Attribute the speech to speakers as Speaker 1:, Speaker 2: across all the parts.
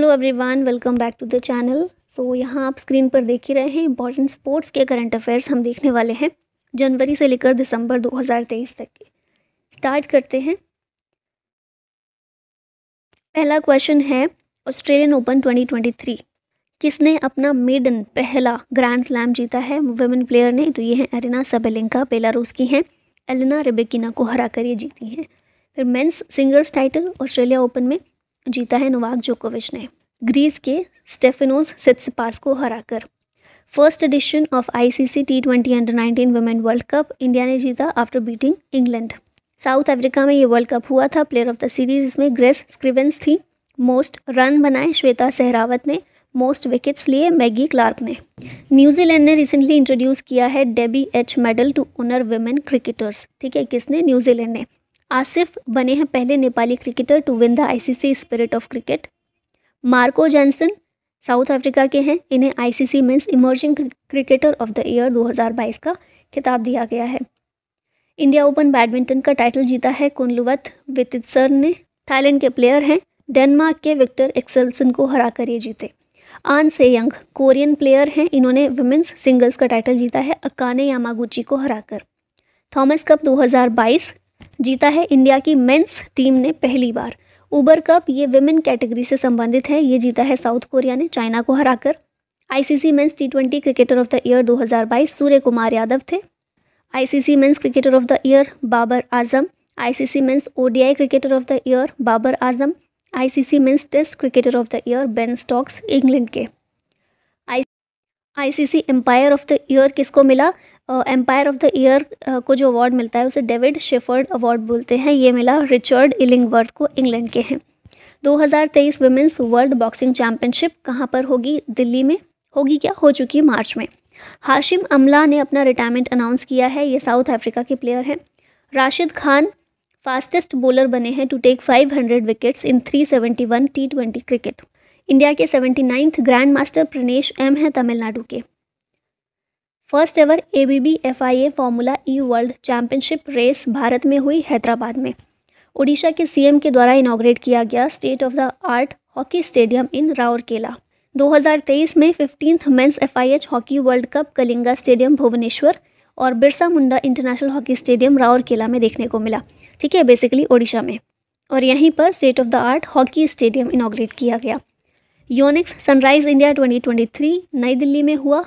Speaker 1: Hello everyone welcome back to the channel so यहाँ आप screen पर देख ही रहे हैं इंपॉर्टेंट स्पोर्ट्स के करंट अफेयर्स हम देखने वाले हैं जनवरी से लेकर दिसंबर 2023 तक के स्टार्ट करते हैं पहला क्वेश्चन है ऑस्ट्रेलियन ओपन 2023 किसने अपना मेडन पहला ग्रैंड स्लैम जीता है वुमेन प्लेयर ने तो ये हैं एरिना सबेलिंका बेलारूस की हैं एलिना रेबेकिना को हरा कर ये जीती हैं फिर men's singles title Australia Open में जीता है नोवाक जोकोविच ने ग्रीस के स्टेफिनोज सिट्सपास को हराकर first edition of ICC T twenty under nineteen women world cup India ने जीता after beating England south Africa में ये वर्ल्ड कप हुआ था प्लेयर ऑफ द सीरीज इसमें ग्रेस स्क्रिवेंस थी मोस्ट रन बनाए श्वेता सहरावत ने मोस्ट विकेट्स लिए मैगी क्लार्क ने न्यूजीलैंड ने रिसेंटली इंट्रोड्यूस किया है Debbie H medal to honour women cricketers ठीक है किसने न्यूजीलैंड ने आसिफ बने हैं पहले Nepali cricketer to win the ICC spirit of cricket Marco Jansen South Africa के हैं इन्हें ICC means emerging cricketer of the year 2022 का खिताब दिया गया है इंडिया ओपन बैडमिंटन का टाइटल जीता है कुनलुवत वितिसर ने थाईलैंड के प्लेयर हैं डेनमार्क के विक्टर एक्सेलसन को हरा कर ये जीते आन से यंग कोरियन प्लेयर हैं इन्होंने वुमेंस सिंगल्स का टाइटल जीता है अकाने यामागुची को हराकर थॉमस कप 2022 जीता है इंडिया की मेंस टीम ने पहली बार उबर कप ये विमेन कैटेगरी से संबंधित है ये जीता है साउथ कोरिया ने चाइना को हराकर ICC men's T cricketer of the year 2022 Suryakumar Yadav थे ICC men's cricketer of the year Babar Azam ICC men's ODI cricketer of the year Babar Azam ICC men's test cricketer of the year Ben Stokes England के I ICC umpire of the year किसको मिला empire of the year को जो award मिलता है उसे David shepherd award बोलते हैं ये मिला रिचर्ड इलिंगवर्थ को इंग्लैंड के हैं 2023 वुमेंस वर्ल्ड बॉक्सिंग चैम्पियनशिप कहाँ पर होगी दिल्ली में होगी क्या हो चुकी मार्च में हाशिम अमला ने अपना रिटायरमेंट अनाउंस किया है ये साउथ अफ्रीका के प्लेयर हैं राशिद खान फास्टेस्ट बॉलर बने हैं to take 500 wickets in 371 T twenty cricket India के seventy ninth grand master Pranesh M हैं तमिलनाडु के first ever A B B F I A formula E world championship race Bharat में हुई हैदराबाद में ओडिशा के सीएम के द्वारा इनाग्रेट किया गया state of the art hockey stadium in Rourkela 2023 में fifteen men's H hockey world Cup Kalinga stadium Bhubaneswar और Birsa Munda international hockey stadium Rourkela में देखने को मिला ठीक है बेसिकली ओडिशा में और यहीं पर state of the art hockey stadium inaugurate किया गया योनिक्स सनराइज इंडिया 2023 नई दिल्ली में हुआ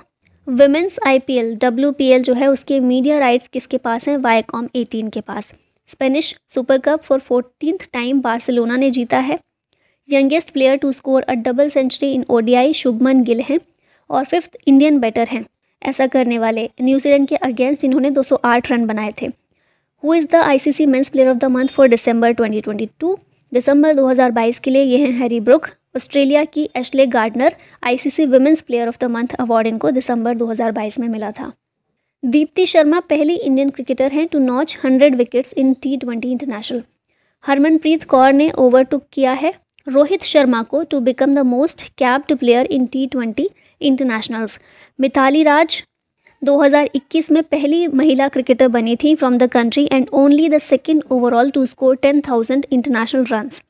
Speaker 1: वुमेंस आईपीएल डब्ल्यूपीएल जो है उसके मीडिया राइट्स किसके पास हैं वाईकॉम एटीन के पास Spanish super cup for fourteen time Barcelona ने जीता है youngest player to score a double century in ODI Shubman Gill हैं और फिफ्थ इंडियन बैटर हैं ऐसा करने वाले न्यूजीलैंड के अगेंस्ट इन्होंने 208 रन बनाए थे who is the ICC men's player of the month for twenty 2022 दिसंबर 2022 के लिए ये हैं हैरी ब्रुक ऑस्ट्रेलिया की Ashley Gardner ICC women's player of the month award इनको दिसंबर 2022 में मिला था दीप्ति शर्मा पहली इंडियन क्रिकेटर हैं to notch 100 wickets in T twenty international Harmanpreet Kaur ने ओवरटुक किया है रोहित शर्मा को to become the most capped player in T twenty internationals Mithali Raj 2021 में पहली महिला क्रिकेटर बनी थी from the country and only the second overall to score 10,000 international runs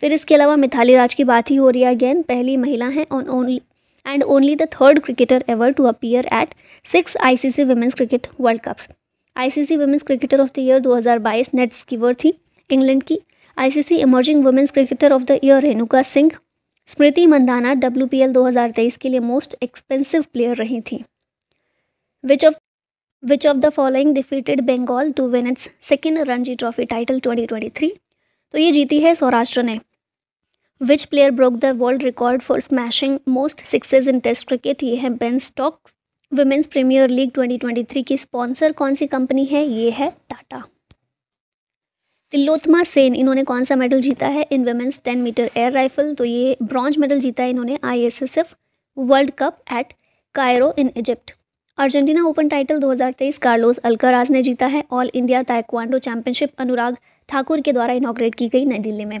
Speaker 1: फिर इसके अलावा मिथाली राज की बात ही हो रही है अगेन पहली महिला हैं on only and only the third cricketer ever to appear at six ICC women's cricket World Cups ICC women's cricketer of the year 2022 Nat Sciver थी इंग्लैंड की ICC emerging women's cricketer of the year Renuka Singh Smriti Mandhana W तेईस के लिए most expensive player रही थी Which of which of the following defeated Bengal to win its second Ranji Trophy title 2023? तो ये जीती है सौराष्ट्र ने which player broke the world record for smashing most sixes in test cricket ये है ben stocks women's premier league 2023 की sponsor कौन सी company है ये है टाटा तिलोत्मा सेन इन्होंने कौन सा मेडल जीता है in women's 10 metre air rifle तो ये ब्रॉन्ज मेडल जीता है इन्होंने I World Cup at Cairo in Egypt Argentina Open title 2023 Carlos Alcaraz ने जीता है All India taekwondo championship Anurag Thakur के द्वारा इनाग्रेट की गई नई दिल्ली में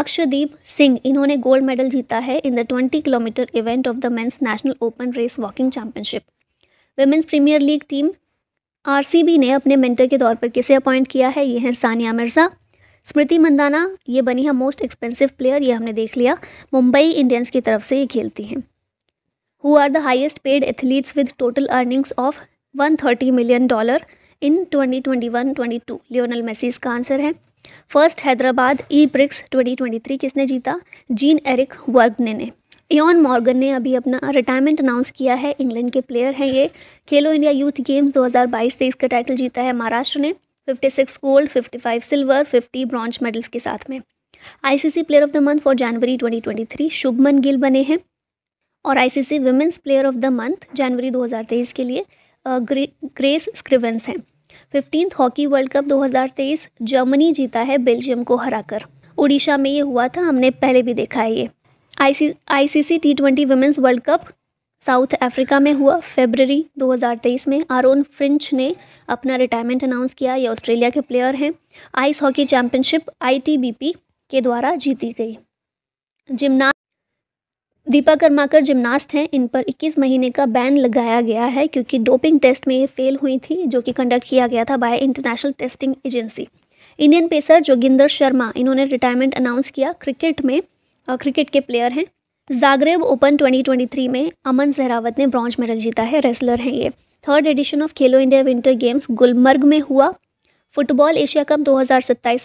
Speaker 1: अक्षदीप सिंह इन्होंने गोल्ड मेडल जीता है in the 20 kilometre event of the men's national open race walking championship women's premier league team R ने अपने मेंटर के तौर पर किसे अपॉइंट किया है ये हैं सानिया मिर्ज़ा स्मृति मंदाना ये बनी है मोस्ट एक्सपेंसिव प्लेयर ये हमने देख लिया मुंबई इंडियंस की तरफ से ये खेलती हैं who are the highest paid athletes with total earnings of one thirty million dollar in twenty twenty one twenty two Lionel Messi का आंसर है first Hyderabad E Prix twenty twenty three किसने जीता जीन एरिक वर्गने ने N Morgan ने अभी अपना retirement announce किया है इंग्लैंड के प्लेयर हैं ये खेलो इंडिया यूथ गेम्स दो हज़ार बाईस तेईस का टाइटल जीता है महाराष्ट्र ने fifty six gold fifty five silver fifty bronze medals के साथ में I C C player of the month for January twenty twenty three Shubman Gill बने हैं और ICC women's player of the month जनवरी 2023 के लिए ग्रे, ग्रेस स्क्रिवेंस हैं fifteen hockey world cup 2023 Germany जीता है बेल्जियम को हराकर उड़ीसा में ये हुआ था हमने पहले भी देखा है ये I C C T twenty women's world cup South Africa में हुआ फेबररी 2023 में आरोन फ्रिंच ने अपना रिटायरमेंट अनाउंस किया ये ऑस्ट्रेलिया के प्लेयर हैं आइस हॉकी चैम्पियनशिप आईटीबीपी के द्वारा जीती गई जिमना दीपा कर्माकर जिमनास्ट हैं इन पर 21 महीने का बैन लगाया गया है क्योंकि डोपिंग टेस्ट में ये फेल हुई थी जो कि कंडक्ट किया गया था by International Testing Agency Indian pacer Joginder Sharma इन्होंने रिटायरमेंट अनाउंस किया क्रिकेट में क्रिकेट के प्लेयर हैं जागरेब ओपन 2023 में अमन जहरावत ने ब्रॉन्ज मेडल जीता है रेसलर हैं ये third edition of Khelo India winter games Gulmarg में हुआ फुटबॉल एशिया कप दो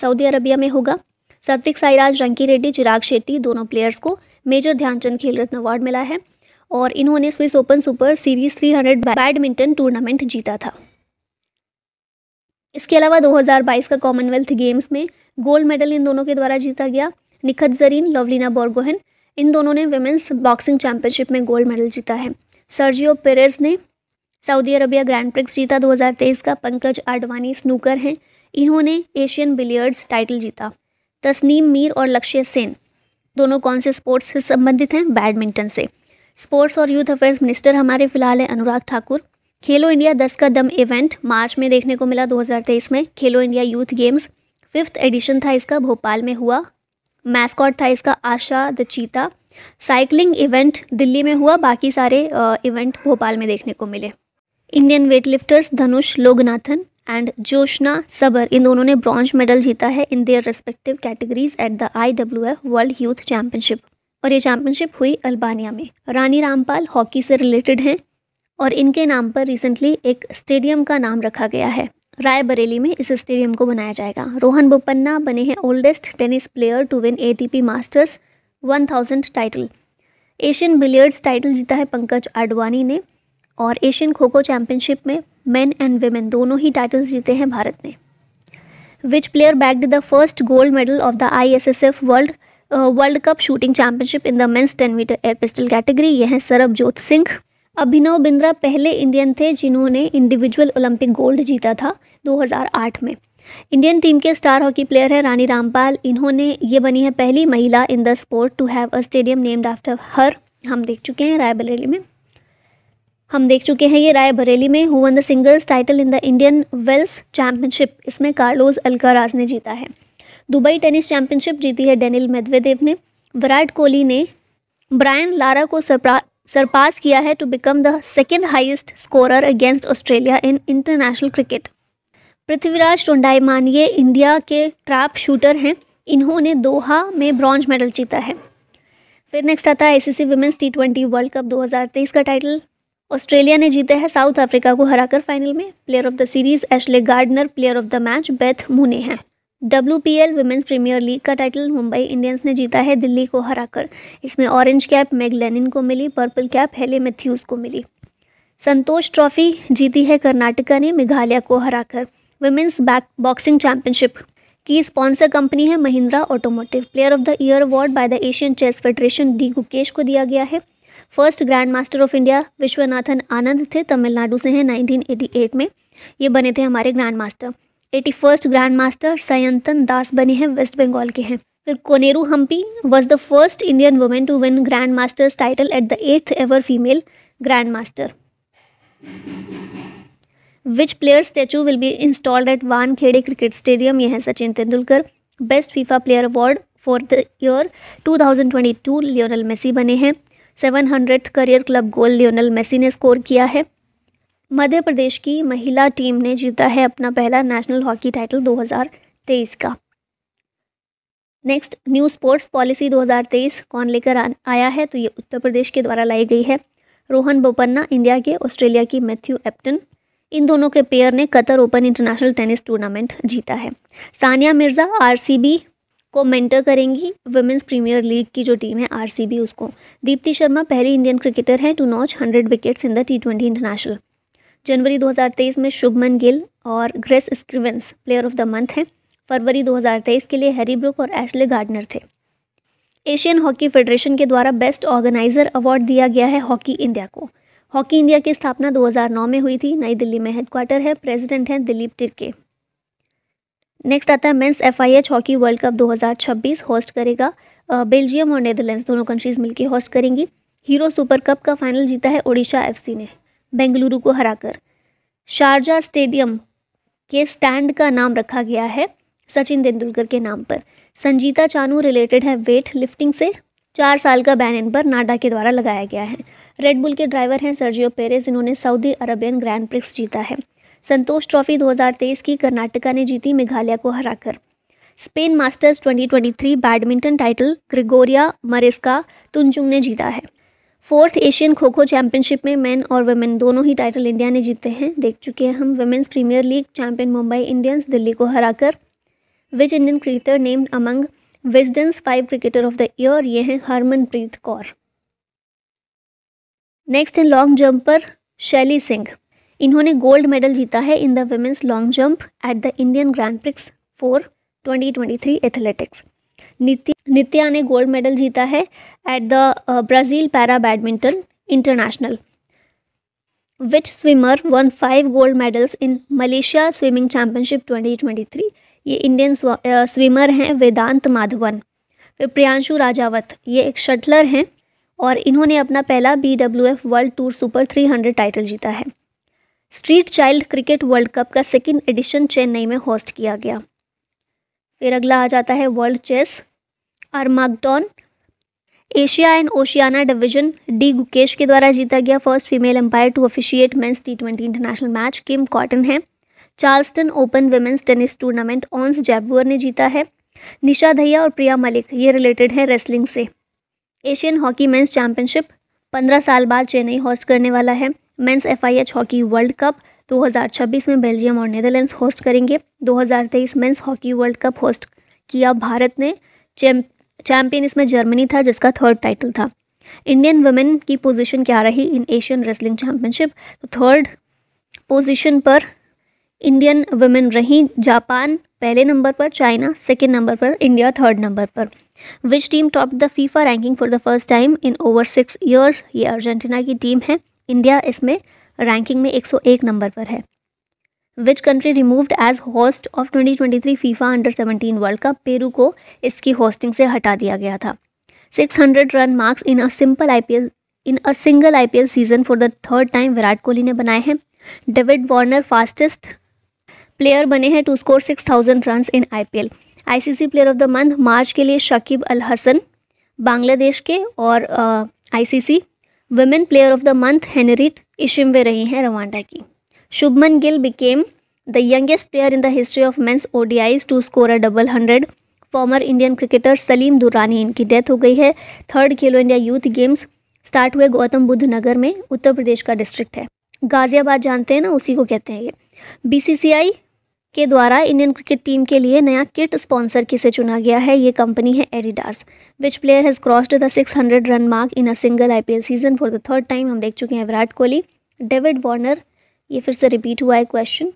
Speaker 1: सऊदी अरबिया में होगा सात्विक साईराज रंकी रेड्डी चिराग शेट्टी दोनों प्लेयर्स को मेजर ध्यानचंद खेल रत्न अवार्ड मिला है और इन्होंने Swiss open super series 300 badminton tournament जीता था इसके अलावा 2022 का कॉमनवेल्थ गेम्स में गोल्ड मेडल इन दोनों के द्वारा जीता गया निखत जरीन लवलीना बोरगोहन इन दोनों ने वेमेंस बॉक्सिंग चैंपियनशिप में गोल्ड मेडल जीता है सर्जियो पेरेज ने सऊदी अरबिया ग्रैंड प्रिक्स जीता 2023 का पंकज आडवाणी स्नूकर हैं इन्होंने एशियन बिलियर्ड्स टाइटल जीता तस्नीम मीर और लक्ष्य सेन दोनों कौन से स्पोर्ट्स से संबंधित हैं बैडमिंटन से स्पोर्ट्स और यूथ अफेयर्स मिनिस्टर हमारे फिलहाल हैं अनुराग ठाकुर खेलो इंडिया दस का दम इवेंट मार्च में देखने को मिला 2023 में Khelo India youth games fifth edition था इसका भोपाल में हुआ मैस्कॉट था इसका Asha the cheetah cycling event Delhi में हुआ बाकी सारे इवेंट भोपाल में देखने को मिले Indian weightlifters Dhanush Loganathan and Joshna Sabar इन दोनों ने ब्रॉन्ज मेडल जीता है in their respective categories at the I W F world youth championship और ये चैम्पियनशिप हुई अल्बानिया में रानी रामपाल हॉकी से रिलेटेड हैं और इनके नाम पर रिसेंटली एक स्टेडियम का नाम रखा गया है राय बरेली में इस स्टेडियम को बनाया जाएगा रोहन बोपन्ना बने हैं oldest tennis player to win ATP masters 1000 title Asian billiards title जीता है पंकज आडवाणी ने और एशियन खो खो चैम्पियनशिप में मैन एंड वेमेन दोनों ही टाइटल्स जीते हैं भारत ने which player bagged the first gold medal of the I S S F world world cup shooting championship in the men's ten metre air pistol category ये हैं सरबजोत सिंह अभिनव बिंद्रा पहले Indian थे जिन्होंने individual Olympic gold जीता था 2008 में इंडियन टीम के star hockey player हैं रानी रामपाल इन्होंने ये बनी है पहली महिला in the sport to have a stadium named after her हम देख चुके हैं रायबरेली में हम देख चुके हैं ये राय बरेली में who won the singles title in the Indian Wells championship इसमें कार्लोस अल्काराज ने जीता है दुबई टेनिस चैंपियनशिप जीती है डेनिल मेदवेदेव ने विराट कोहली ने ब्रायन लारा को सरप्रा सरपास किया है to become the second highest scorer against Australia in international cricket Prithviraj टोंडाइमानिए इंडिया के ट्रैप शूटर हैं इन्होंने दोहा में ब्रॉन्ज मेडल जीता है फिर नेक्स्ट आता है ICC women's T twenty world cup 2023 का टाइटल ऑस्ट्रेलिया ने जीता है साउथ अफ्रीका को हराकर फाइनल में player of the series Ashleigh Gardner player of the match Beth Mooney हैं W P L women's premier league का टाइटल मुंबई इंडियंस ने जीता है दिल्ली को हराकर इसमें ऑरेंज कैप लेनिन को मिली पर्पल कैप हेले मैथ्यूज को मिली संतोष ट्रॉफी जीती है कर्नाटका ने मेघालय को हराकर वुमेंस बैक बॉक्सिंग चैंपियनशिप की स्पॉन्सर कंपनी है Mahindra automotive player of the year award by the Asian chess federation D Gukesh को दिया गया है first grand master of India Viswanathan Anand थे तमिलनाडु से हैं 1988 में ये बने थे हमारे grand master eighty first grand master Sayantan Das बने हैं वेस्ट बंगाल के हैं फिर Koneru Humpy was the first Indian women to win grand masters title at the eighth ever female grand master which player statue will be installed at Wankhede cricket stadium यह है Sachin Tendulkar best FIFA player award for the year 2022 Lionel Messi बने हैं seven hundred career club gold Lionel Messi ने score किया है मध्य प्रदेश की महिला team ने जीता है अपना पहला नेशनल हॉकी टाइटल 2023 का नेक्स्ट न्यू स्पोर्ट्स पॉलिसी 2023 कौन लेकर आया है तो ये उत्तर प्रदेश के द्वारा लाई गई है रोहन बोपन्ना इंडिया के ऑस्ट्रेलिया की मैथ्यू एप्टन इन दोनों के पेयर ने Qatar open international tennis tournament जीता है सानिया मिर्ज़ा आरसीबी को मेंटर करेंगी वुमेंस प्रीमियर लीग की जो टीम है आरसीबी उसको दीप्ति शर्मा पहली इंडियन क्रिकेटर हैं to notch hundred wickets in the T twenty international जनवरी 2023 में शुभमन गिल और Grace Scrivens player of the month हैं फरवरी 2023 के लिए हैरी ब्रुक और एशले गार्डनर थे एशियन हॉकी फेडरेशन के द्वारा बेस्ट ऑर्गेनाइजर अवार्ड दिया गया है हॉकी इंडिया को हॉकी इंडिया की स्थापना 2009 में हुई थी नई दिल्ली में हेडक्वार्टर है प्रेसिडेंट हैं दिलीप टिरके नेक्स्ट आता है men's FIH hockey world cup 2026 host करेगा बेल्जियम और नेदरलैंड्स दोनों कंट्रीज़ मिलकर होस्ट करेंगी हीरो सुपर कप का फाइनल जीता है ओडिशा एफसी ने बेंगलुरु को हराकर शारजा स्टेडियम के स्टैंड का नाम रखा गया है सचिन तेंदुलकर के नाम पर संजीता चानू रिलेटेड है वेट लिफ्टिंग से चार साल का बैन इन पर नाडा के द्वारा लगाया गया है रेडबुल के ड्राइवर हैं सर्जियो पेरेस इन्होंने सऊदी अरबियन ग्रैंड प्रिक्स जीता है संतोष ट्रॉफी 2023 की कर्नाटका ने जीती मेघालय को हराकर Spain masters 2023 badminton title Gregoria Mariska Tunjung ने जीता है फोर्थ एशियन खो खो चैंपियनशिप में मेन और वुमेन दोनों ही टाइटल इंडिया ने जीते हैं देख चुके हैं हम women's premier league champion Mumbai Indians Delhi को हराकर which Indian cricketer named among Wisden's five cricketer of the year ये हैं हरमनप्रीत कौर नेक्स्ट है लॉन्ग जंपर शैली सिंह इन्होंने गोल्ड मेडल जीता है in the women's long jump at the Indian grand prix four 2023 athletics Nitya ने gold medal जीता है at the Brazil para badminton international which swimmer won five gold medals in Malaysia swimming championship 2023 ये Indian swimmer uh, हैं वेदांत माधवन फिर प्रियांशु राजावत ये एक shuttler हैं और इन्होंने अपना पहला B W F world tour super 300 title जीता है street child cricket world cup का सेकेंड एडिशन चेन्नई में होस्ट किया गया फिर अगला आ जाता है world chess armageddon Asia and Oceania division D Gukesh के द्वारा जीता गया first female umpire to officiate men's T twenty international match Kim Cotton है Charleston open women's tennis tournament Ons Jabeur ने जीता है निशा दहिया और प्रिया मलिक ये रिलेटेड है रेसलिंग से एशियन हॉकी मेंस चैम्पियनशिप पंद्रह साल बाद चेन्नई होस्ट करने वाला है men's FIH hockey world cup 2026 में बेल्जियम और नेदरलैंड्स होस्ट करेंगे 2023 men's hockey world cup host किया भारत ने चैंपियन इसमें जर्मनी था जिसका थर्ड टाइटल था इंडियन वुमेन की पोजीशन क्या रही इन एशियन रेसलिंग चैंपियनशिप तो थर्ड पोजीशन पर इंडियन वुमेन रहीं जापान पहले नंबर पर चाइना सेकेंड नंबर पर इंडिया थर्ड नंबर पर which team top the FIFA ranking for the first time in over six years ये अर्जेंटीना की team है इंडिया इसमें रैंकिंग में 101 नंबर पर है which country removed as host of 2023 FIFA under 17 world cup Peru को इसकी होस्टिंग से हटा दिया गया था 600 run marks in a simple IPL in a single IPL season for the third time Virat Kohli ने बनाए हैं डेविड वार्नर फास्टेस्ट प्लेयर बने हैं to score 6000 run in I ICC player of the month March के लिए शकीब अल हसन बांग्लादेश के और ICC women player of the month Henriette Ishimwe रही हैं रवांडा की Shubman Gill became the youngest player in the history of the ODIs to score a double hundred former Indian cricketer Salim Durani इनकी death हो गई है थर्ड खेलो इंडिया यूथ गेम्स स्टार्ट हुए गौतम बुद्ध नगर में उत्तर प्रदेश का डिस्ट्रिक्ट है गाजियाबाद जानते हैं ना उसी को कहते हैं ये आई के द्वारा इंडियन क्रिकेट टीम के लिए नया किट स्पॉन्सर किसे चुना गया है ये कंपनी है Adidas which player has crossed the 600 run mark in a single IPL season for the third time हम देख चुके हैं विराट कोहली डेविड वार्नर ये फिर से रिपीट हुआ है क्वेश्चन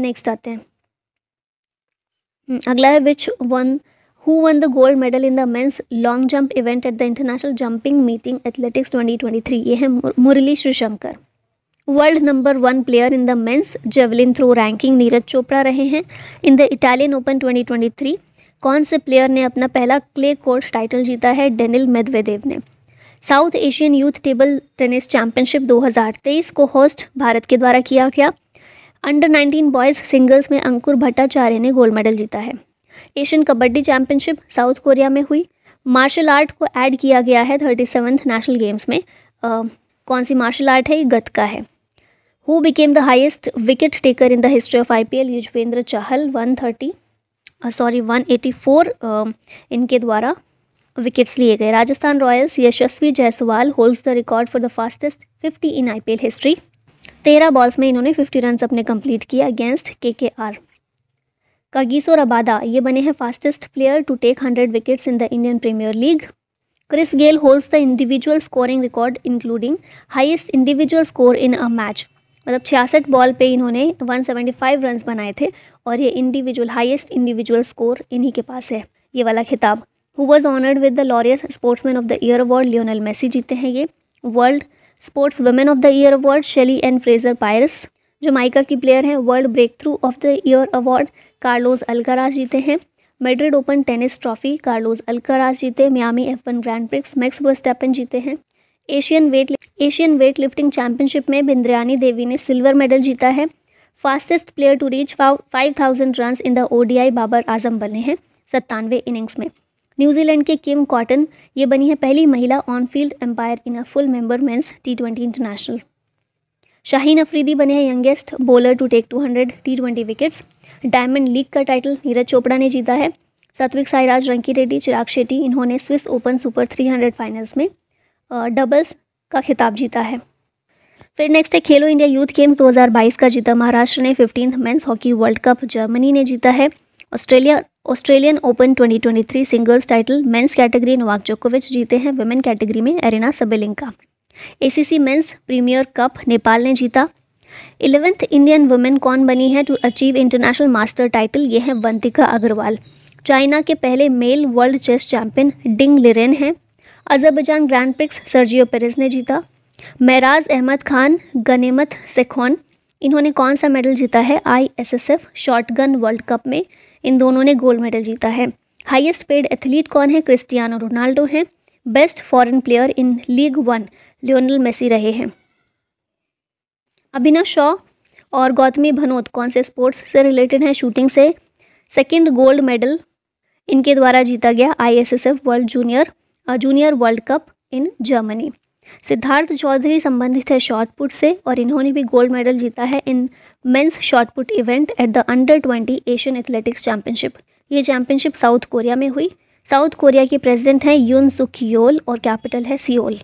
Speaker 1: नेक्स्ट आते हैं हम्म, अगला है which one who won the gold medal in the men's long jump event at the international jumping meeting athletics twenty ये है Murali Sreeshankar world number one player in the men's javelin throw ranking Neeraj Chopra रहे हैं in the Italian open 2023 कौन से player ने अपना पहला clay court title जीता है डेनिल मेदवेदेव ने South Asian youth table tennis championship 2023 को होस्ट भारत के द्वारा किया गया अंडर 19 बॉयज़ सिंगल्स में अंकुर भट्टाचार्य ने गोल्ड मेडल जीता है Asian kabaddi championship South Korea में हुई मार्शल आर्ट को ऐड किया गया है थर्टी नेशनल गेम्स में आ, कौन सी मार्शल आर्ट है ये गतका है who became the highest wicket taker in the history of I P L Yuzvendra Chahal thirty sorry one eighty four इनके द्वारा विकेट्स लिए गए Rajasthan Royals Yashasvi Jaiswal holds the record for the fastest fifty in I P L history तेरह balls में इन्होंने fifty run अपने complete किए against K K R Kagiso Rabada ये बने हैं fastest player to take hundred wickets in the Indian premier league Chris Gayle holds the individual scoring record including highest individual score in a match मतलब छियासठ ball पे इन्होंने 175 run बनाए थे और ये इंडिविजुअल हाईएस्ट इंडिविजुअल स्कोर इन्हीं के पास है ये वाला खिताब who was honoured with the Laureus sportsman of the year award Lionel Messi जीते हैं ये world sports women of the year award Shelly and Fraser Pryce जो माइका की प्लेयर हैं world break through of the year award Carlos Alcaraz जीते हैं Madrid open tennis trophy Carlos Alcaraz जीते Miami F one grand prix Max Verstappen जीते हैं Asian weight Asian weight lifting championship में बिंद्रयानी देवी ने सिल्वर मेडल जीता है fastest player to reach five thousand run in the ODI Babar Azam बने हैं सत्तानवे इनिंग्स में न्यूजीलैंड के किम कॉटन ये बनी है पहली महिला on field umpire in a full member men's T twenty international Shaheen Afridi बने हैं youngest bowler to take two hundred T twenty wickets diamond league का टाइटल नीरज चोपड़ा ने जीता है सात्विक साईराज रंकी रेड्डी चिराग शेट्टी इन्होंने Swiss open super three hundred finals में डबल्स का खिताब जीता है फिर नेक्स्ट है खेलो इंडिया यूथ गेम्स 2022 का जीता महाराष्ट्र ने fifteen men's hockey world cup Germany ने जीता है Australia Australian open 2023 singles title men's category Novak जोकोविच जीते हैं वुमेन कैटेगरी में Aryna Sabalenka A men's premier cup Nepal ने जीता इलेवेंथ इंडियन वुमेन कौन बनी है to achieve international master title ये है वंतिका अग्रवाल चाइना के पहले male world chess champion Ding Liren हैं Azerbaijan grand prix Sergio Perez ने जीता महराज अहमद खान गनीमत सेखोन इन्होंने कौन सा मेडल जीता है I S S F shotgun world cup में इन दोनों ने गोल्ड मेडल जीता है हाईएस्ट पेड एथलीट कौन है क्रिस्टियानो रोनाल्डो हैं best foreign player in league one Lionel Messi रहे हैं अभिनव शॉ और गौतमी भनोत कौन से स्पोर्ट्स से रिलेटेड हैं शूटिंग से सेकंड गोल्ड मेडल इनके द्वारा जीता गया ISSF world junior junior world cup in Germany Siddharth Chaudhary संबंधित है शॉर्टपुट से और इन्होंने भी गोल्ड मेडल जीता है in men's shot put event at the under twenty Asian athletics championship ये चैंपियनशिप साउथ कोरिया में हुई साउथ कोरिया के प्रेसिडेंट हैं यून सुख योल और कैपिटल है Seoul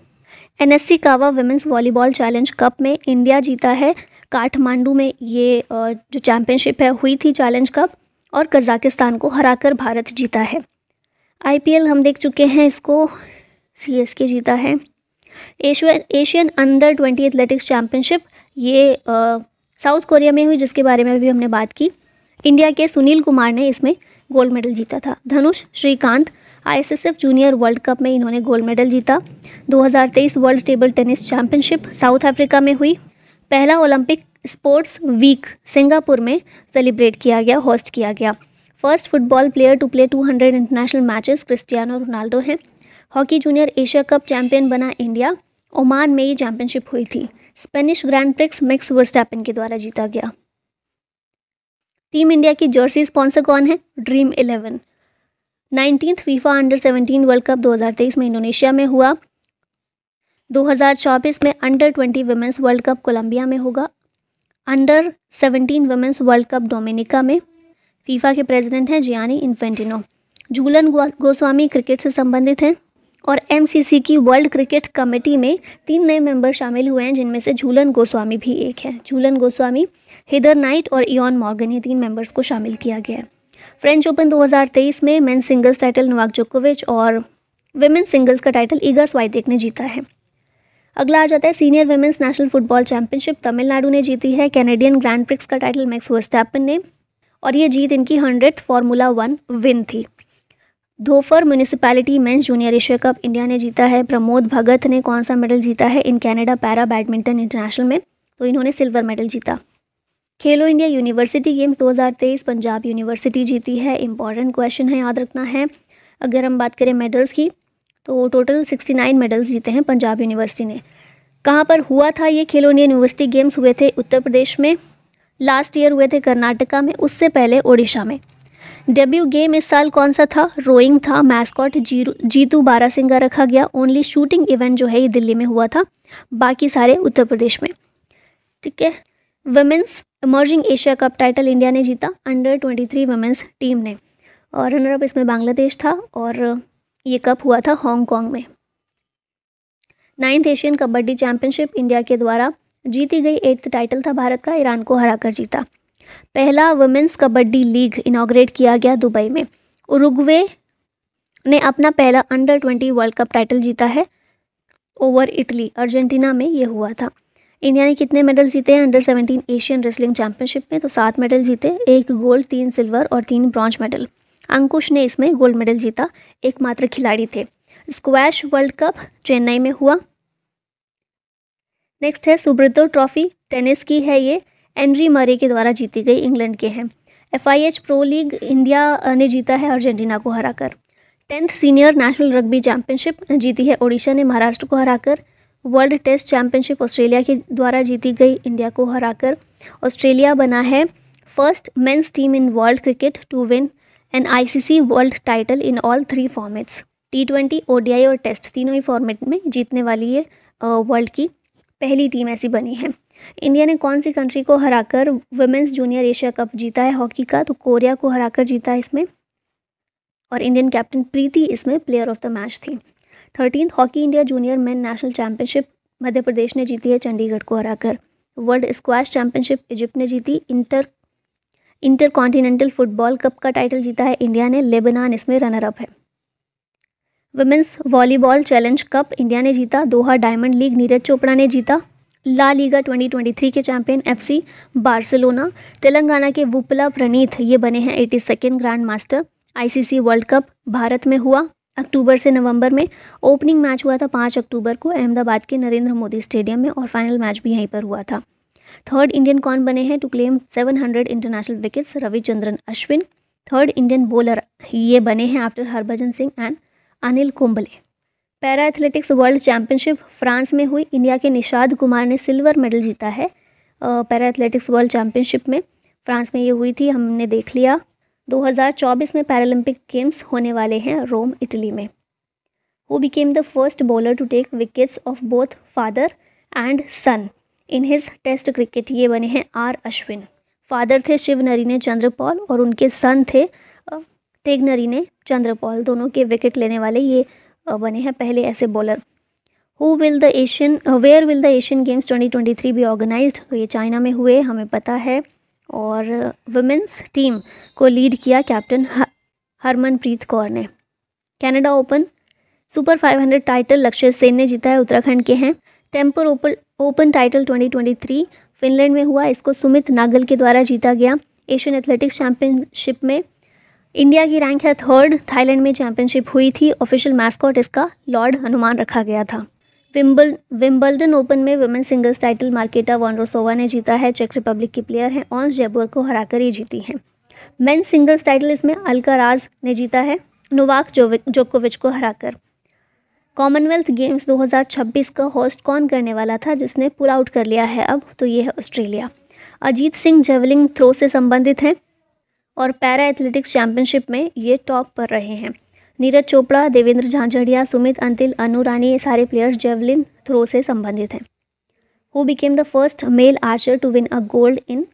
Speaker 1: N S C CAVA women's volleyball challenge cup में इंडिया जीता है काठमांडू में ये जो चैम्पियनशिप है हुई थी चैलेंज कप और कजाकिस्तान को हराकर भारत जीता है आईपीएल हम देख चुके हैं इसको सीएसके जीता है Asian Asian under twenty athletics championship ये साउथ कोरिया में हुई जिसके बारे में भी हमने बात की इंडिया के सुनील कुमार ने इसमें गोल्ड मेडल जीता था Dhanush Srikanth ISSF junior world cup में इन्होंने गोल्ड मेडल जीता 2023 world table tennis championship South Africa में हुई पहला ओलंपिक स्पोर्ट्स वीक सिंगापुर में सेलिब्रेट किया गया होस्ट किया गया first football player to play 200 international matches Cristiano Ronaldo हैं hockey junior Asia cup champion बना इंडिया ओमान में ये चैंपियनशिप हुई थी Spanish grand prix Max Verstappen के द्वारा जीता गया टीम इंडिया की जर्सी स्पॉन्सर कौन है Dream Eleven nineteen FIFA under seventeen world cup 2023 में इंडोनेशिया में हुआ 2024 में under twenty women's world cup Colombia में होगा under seventeen women's world cup Dominica में फीफा के प्रेसिडेंट हैं Gianni Infantino Jhulan Goswami cricket से संबंधित हैं और एमसीसी की वर्ल्ड क्रिकेट कमेटी में तीन नए मेंबर शामिल हुए हैं जिनमें से झूलन गोस्वामी भी एक है झूलन गोस्वामी हिदर नाइट और इन मॉर्गन ये तीन मेंबर्स को शामिल किया गया है फ्रेंच ओपन 2023 में मेन सिंगल्स टाइटल नोवाक जोकोविच और वेमेन सिंगल्स का टाइटल ईगा स्वाइदेक ने जीता है अगला आ जाता है senior women's national football championship Tamil Nadu ने जीती है कैनेडियन ग्रैंड प्रिक्स का टाइटल मैक्स वर्स्टैपन ने और ये जीत इनकी हंड्रेड फार्मूला वन विन थी Dhofar municipality men's junior Asia cup India ने जीता है प्रमोद भगत ने कौन सा मेडल जीता है in Canada para badminton international में तो इन्होंने सिल्वर मेडल जीता Khelo India university games 2023 Punjab university जीती है इंपॉर्टेंट क्वेश्चन है याद रखना है अगर हम बात करें मेडल्स की तो टोटल 69 मेडल्स जीते हैं पंजाब यूनिवर्सिटी ने कहाँ पर हुआ था ये खेलो इंडिया यूनिवर्सिटी गेम्स हुए थे उत्तर प्रदेश में लास्ट ईयर हुए थे कर्नाटका में उससे पहले ओडिशा में डेब्यू गेम इस साल कौन सा था रोइंग था मैस्कॉट जीतू बारा सिंह का रखा गया ओनली शूटिंग इवेंट जो है ये दिल्ली में हुआ था बाकी सारे उत्तर प्रदेश में ठीक है women's emerging Asia cup title India ने जीता under twenty three women's team ने और रनर अप इसमें बांग्लादेश था और ये कप हुआ था हांगकॉन्ग में ninth Asian kabaddi championship India के द्वारा जीती गई एट्थ टाइटल था भारत का ईरान को हरा कर जीता पहला वुमेंस कबड्डी लीग इनाग्रेट किया गया दुबई में उरुग्वे ने अपना पहला under twenty world cup title जीता है ओवर इटली अर्जेंटीना में ये हुआ था इंडिया ने कितने मेडल जीते हैं under seventeen Asian wrestling championship में तो सात मेडल जीते एक गोल्ड तीन सिल्वर और तीन ब्रॉन्ज मेडल अंकुश ने इसमें गोल्ड मेडल जीता एकमात्र खिलाड़ी थे स्क्वैश वर्ल्ड कप चेन्नई में हुआ नेक्स्ट है सुब्रतो ट्रॉफी टेनिस की है ये एनरी मरे के द्वारा जीती गई इंग्लैंड के हैं F I H pro league India ने जीता है अर्जेंटीना को हराकर tenth senior national rugby championship जीती है ओडिशा ने महाराष्ट्र को हराकर वर्ल्ड टेस्ट चैंपियनशिप ऑस्ट्रेलिया के द्वारा जीती गई इंडिया को हराकर ऑस्ट्रेलिया बना है first men's team in world cricket to win an ICC world title in all three formats T twenty ODI और टेस्ट तीनों ही फॉर्मेट में जीतने वाली है वर्ल्ड की पहली टीम ऐसी बनी है इंडिया ने कौन सी कंट्री को हराकर वुमेंस जूनियर एशिया कप जीता है हॉकी का तो कोरिया को हराकर जीता है इसमें और इंडियन कैप्टन प्रीति इसमें प्लेयर ऑफ द मैच थी thirteen hockey India junior men national championship Madhya Pradesh ने जीती है चंडीगढ़ को हराकर वर्ल्ड स्क्वाश चैंपियनशिप इजिप्ट ने जीती inter intercontinental football cup का टाइटल जीता है इंडिया ने लेबनान इसमें रनर अप है women's volleyball challenge cup India ने जीता Doha diamond league Neeraj Chopra ने जीता ला लीगा 2023 के चैंपियन एफसी बार्सिलोना तेलंगाना के वुपला प्रणीत ये बने हैं eighty second grand master ICC world cup Bharat में हुआ अक्टूबर से नवंबर में ओपनिंग मैच हुआ था पाँच अक्टूबर को अहमदाबाद के नरेंद्र मोदी स्टेडियम में और फाइनल मैच भी यहीं पर हुआ था थर्ड इंडियन कौन बने हैं to claim 700 international wickets Ravichandran Ashwin third Indian bowler ये बने हैं after Harbhajan Singh and Anil Kumble para athletics world championship France में हुई इंडिया के निषाद कुमार ने सिल्वर मेडल जीता है पैरा एथलेटिक्स वर्ल्ड चैम्पियनशिप में फ्रांस में ये हुई थी हमने देख लिया 2024 में पैरालंपिक गेम्स होने वाले हैं रोम इटली में who became the first bowler to take wickets of both father and son in his test cricket ये बने हैं आर अश्विन फादर थे शिव नरीने चंद्रपॉल और उनके सन थे टेगनरी ने चंद्रपॉल दोनों के विकेट लेने वाले ये बने हैं पहले ऐसे bowler who will the Asian where will the Asian games 2023 be organise तो ये चाइना में हुए हमें पता है और वुमेंस टीम को लीड किया कैप्टन हरमनप्रीत कौर ने कैनेडा ओपन सुपर 500 टाइटल लक्ष्य सेन ने जीता है उत्तराखंड के हैं Tampere open open title 2023 Finland में हुआ इसको सुमित नागल के द्वारा जीता गया एशियन एथलेटिक्स चैम्पियनशिप में इंडिया की रैंक है थर्ड थाईलैंड में चैंपियनशिप हुई थी ऑफिशियल मैस्कॉट इसका लॉर्ड हनुमान रखा गया था विम्बल विम्बल्डन ओपन में women singles title Marketa Vondrousova ने जीता है चेक रिपब्लिक की प्लेयर हैं ऑन्स जेबोर को हराकर ये जीती हैं मेन सिंगल्स टाइटल इसमें अलका राज ने जीता है नोवाक जोकोविच को हराकर कॉमनवेल्थ गेम्स 2026 का होस्ट कौन करने वाला था जिसने पुल आउट कर लिया है अब तो ये है Australia Ajit Singh javelin throw से संबंधित हैं और पैरा एथलेटिक्स चैंपियनशिप में ये टॉप पर रहे हैं नीरज चोपड़ा देवेंद्र झांझड़िया सुमित अंतिल अनु रानी ये सारे प्लेयर्स जेवलिन थ्रो से संबंधित हैं who became the first male archer to win a gold in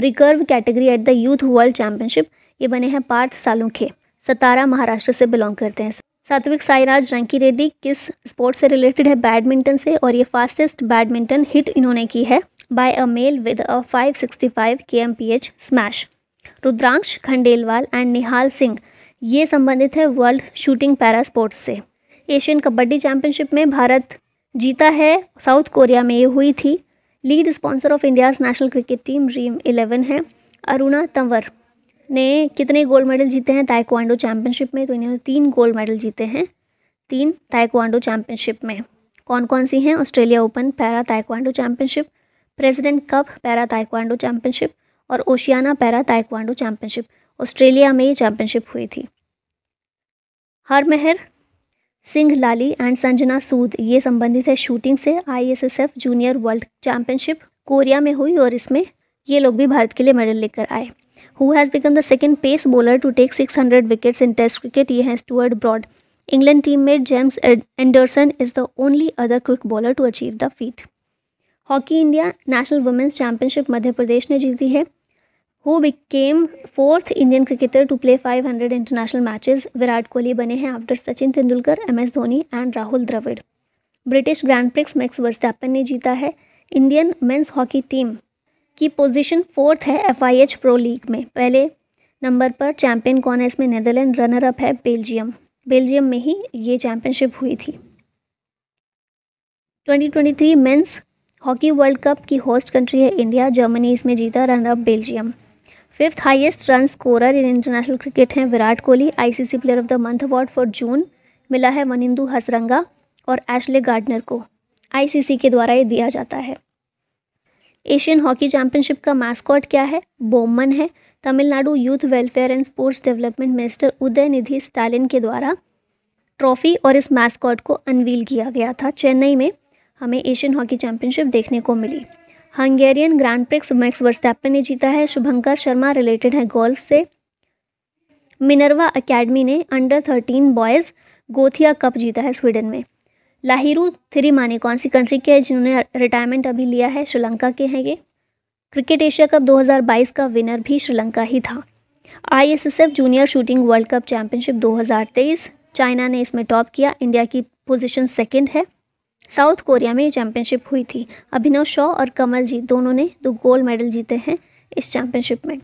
Speaker 1: recurve category at the youth world championship ये बने हैं पार्थ के सतारा महाराष्ट्र से बिलोंग करते हैं सात्विक साईराज रंकी रेड्डी किस स्पोर्ट से रिलेटेड है बैडमिंटन से और ये फास्टेस्ट बैडमिंटन हिट इन्होंने की है by a male with a 565 H smash Rudrankksh Khandelwal and Nihal Singh ये संबंधित है वर्ल्ड शूटिंग पैरा स्पोर्ट्स से एशियन कबड्डी चैम्पियनशिप में भारत जीता है साउथ कोरिया में ये हुई थी lead sponsor of India's national cricket team Dream Eleven है अरुणा तंवर ने कितने गोल्ड मेडल जीते हैं ताइक्वांडो चैम्पियनशिप में तो इन्होंने तीन गोल्ड मेडल जीते हैं तीन ताइक्वांडो चैंपियनशिप में कौन कौन सी हैं Australia open para taekwondo championship president cup para taekwondo championship और Oceania para taekwondo championship Australia में ये चैंपियनशिप हुई थी हरमेहर सिंह लाली एंड संजना सूद ये संबंधित है शूटिंग से ISSF junior world championship Korea में हुई और इसमें ये लोग भी भारत के लिए मेडल लेकर आए who has become the second pace bowler to take six hundred wickets in test cricket ये हैं स्टूअर्ड ब्रॉड इंग्लैंड टीम में James Anderson is the only other quick bowler to achieve the feat hockey India national women's championship Madhya Pradesh ने जीती है who fourth Indian cricketer to play five 500 international matches. Virat Kohli बने हैं after Sachin Tendulkar M S Dhoni and Rahul Dravid British grand prix Max Verstappen ने जीता है Indian men's hockey team की position fourth है F I H pro league में पहले नंबर पर चैंपियन कौन है इसमें नेदरलैंड रनर अप है बेल्जियम बेल्जियम में ही ये चैंपियनशिप हुई थी 2023 मेंस हॉकी वर्ल्ड कप की होस्ट कंट्री है इंडिया जर्मनी इसमें जीता runner up Belgium fifth highest run scorer in international cricket हैं Virat Kohli ICC player of the month award for June मिला है मनिंदु हसरंगा और एशले गार्डनर को आईसीसी के द्वारा ये दिया जाता है एशियन हॉकी चैंपियनशिप का मैस्कॉट क्या है बोमन है Tamil Nadu youth welfare and sports development minister Udhayanidhi Stalin के द्वारा ट्रॉफी और इस मैस्कॉट को अनवील किया गया था चेन्नई में हमें एशियन हॉकी चैंपियनशिप देखने को मिली Hungarian grand prix Max Verstappen ने जीता है शुभंकर शर्मा रिलेटेड है गोल्फ से मिनरवा अकेडमी ने under thirteen boys Gothia cup जीता है स्वीडन में लाहिरू थ्री माने कौन सी कंट्री के हैं जिन्होंने रिटायरमेंट अभी लिया है श्रीलंका के हैं ये क्रिकेट एशिया कप 2022 का विनर भी श्रीलंका ही था ISSF junior shooting world cup championship 2023 China ने इसमें टॉप किया इंडिया की पोजीशन सेकंड है साउथ कोरिया में ये चैम्पियनशिप हुई थी अभिनव शॉ और कमल जी दोनों ने दो गोल्ड मेडल जीते हैं इस चैम्पियनशिप में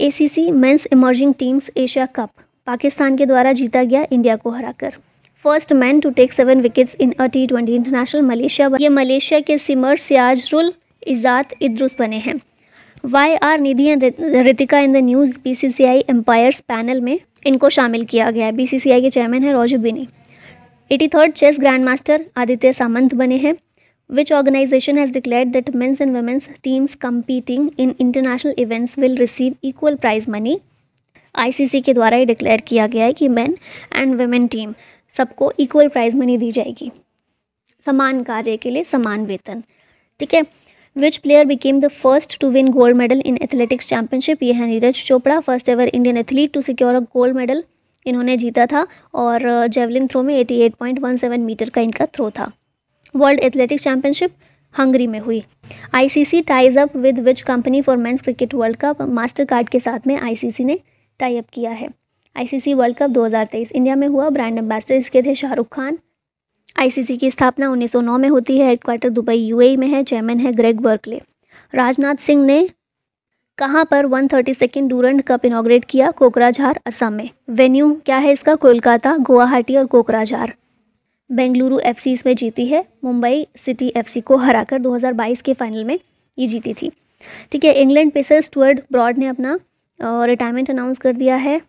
Speaker 1: A C C men's emerging teams Asia cup Pakistan के द्वारा जीता गया इंडिया को हराकर first man to take seven wickets in a T twenty international Malaysia ये मलेशिया के सिमर सियाजरुल इजात इद्रुस बने हैं Y R Nidhi and Ritika in the news B C C I umpires panel में इनको शामिल किया गया है आई के चेयरमैन है Roger Binny eighty third chess grand master Aditya Samant बने हैं has declare that men's and men's and competing in international events will receive equal prize money I C ICC के द्वारा ही डिक्लेयर किया गया है कि मेन एंड वेमेन टीम सबको इक्वल प्राइज मनी दी जाएगी समान कार्य के लिए समान वेतन ठीक है which player became the first to win gold medal in athletics championship ये है Neeraj Chopra first ever Indian athlete to secure a gold medal इन्होंने जीता था और जेवलिन थ्रो में 88.17 मीटर का इनका थ्रो था वर्ल्ड एथलेटिक्स चैंपियनशिप हंगरी में हुई ICC ties up with which company for men's cricket world cup Mastercard के साथ में आईसीसी ने टाई अप किया है आईसीसी वर्ल्ड कप 2023 इंडिया में हुआ ब्रांड एम्बेसडर इसके थे शाहरुख खान आईसीसी की स्थापना 1909 में होती है हेडक्वार्टर दुबई यूएई e में है चेयरमैन है ग्रेग बर्कले राजनाथ सिंह ने कहाँ पर one thirty second Durand cup inaugurate किया कोकराझार असम में वेन्यू क्या है इसका कोलकाता गुवाहाटी और कोकराझार बेंगलुरु एफ इसमें जीती है मुंबई सिटी एफ को हराकर 2022 के फाइनल में ये जीती थी ठीक है इंग्लैंड पेसर स्टूअर्ड ब्रॉड ने अपना रिटायरमेंट अनाउंस कर दिया है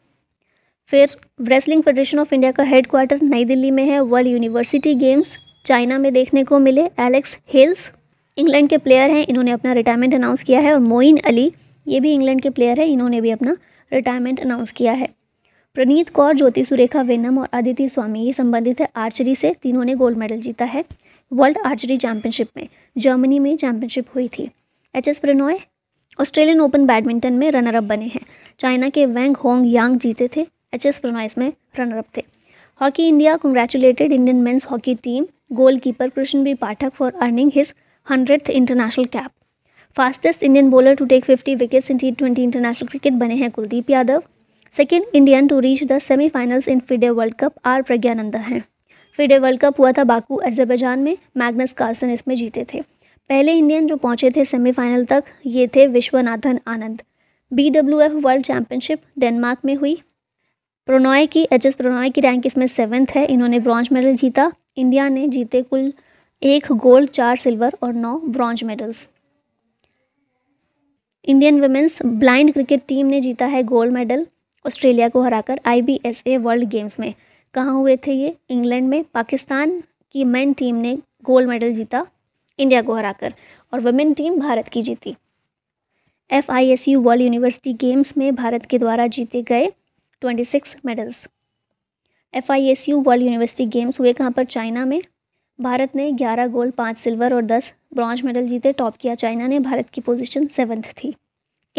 Speaker 1: फिर रेसलिंग फेडरेशन ऑफ इंडिया का हेड क्वार्टर नई दिल्ली में है वर्ल्ड यूनिवर्सिटी गेम्स चाइना में देखने को मिले एलेक्स हिल्स इंग्लैंड के प्लेयर हैं इन्होंने अपना रिटायरमेंट अनाउंस किया है और मोइन अली ये भी इंग्लैंड के प्लेयर है इन्होंने भी अपना रिटायरमेंट अनाउंस किया है प्रनीत कौर ज्योति सुरेखा वेनम और आदिति स्वामी ये संबंधित है आर्चरी से तीनों ने गोल्ड मेडल जीता है वर्ल्ड आर्चरी चैंपियनशिप में जर्मनी में चैंपियनशिप हुई थी H S Prannoy Australian open badminton में रनर अप बने हैं चाइना के वेंग होंग यांग जीते थे एच एस प्रनोय इसमें रनर अप थे hockey India congratulated Indian men's hockey team goalkeeper Krishan B Pathak for earning his hundred international cap fastest Indian bowler to take 50 wickets in T twenty international cricket बने हैं Kuldeep Yadav second Indian to reach the semifinals in FIDE world cup R Praggnanandhaa हैं FIDE world cup हुआ था Baku Azerbaijan में Magnus Carlsen इसमें जीते थे पहले इंडियन जो पहुंचे थे सेमीफाइनल तक ये थे Viswanathan Anand B W F world championship Denmark में हुई प्रोनॉय की एच एस प्रोनॉय की रैंक इसमें सेवन्थ है इन्होंने ब्रॉन्ज मेडल जीता इंडिया ने जीते कुल एक गोल्ड चार सिल्वर और नौ bronze medals Indian women's blind cricket team ने जीता है गोल्ड मेडल ऑस्ट्रेलिया को हराकर आईबीएसए वर्ल्ड गेम्स में कहाँ हुए थे ये इंग्लैंड में पाकिस्तान की मेन टीम ने गोल्ड मेडल जीता इंडिया को हराकर और वुमेन टीम भारत की जीती F I S U world university games में भारत के द्वारा जीते गए twenty six medals F I S U world university games हुए कहाँ पर चाइना में भारत ने ग्यारह गोल्ड पाँच सिल्वर और दस ब्रॉन्ज मेडल जीते टॉप किया चाइना ने भारत की पोजीशन सेवन्थ थी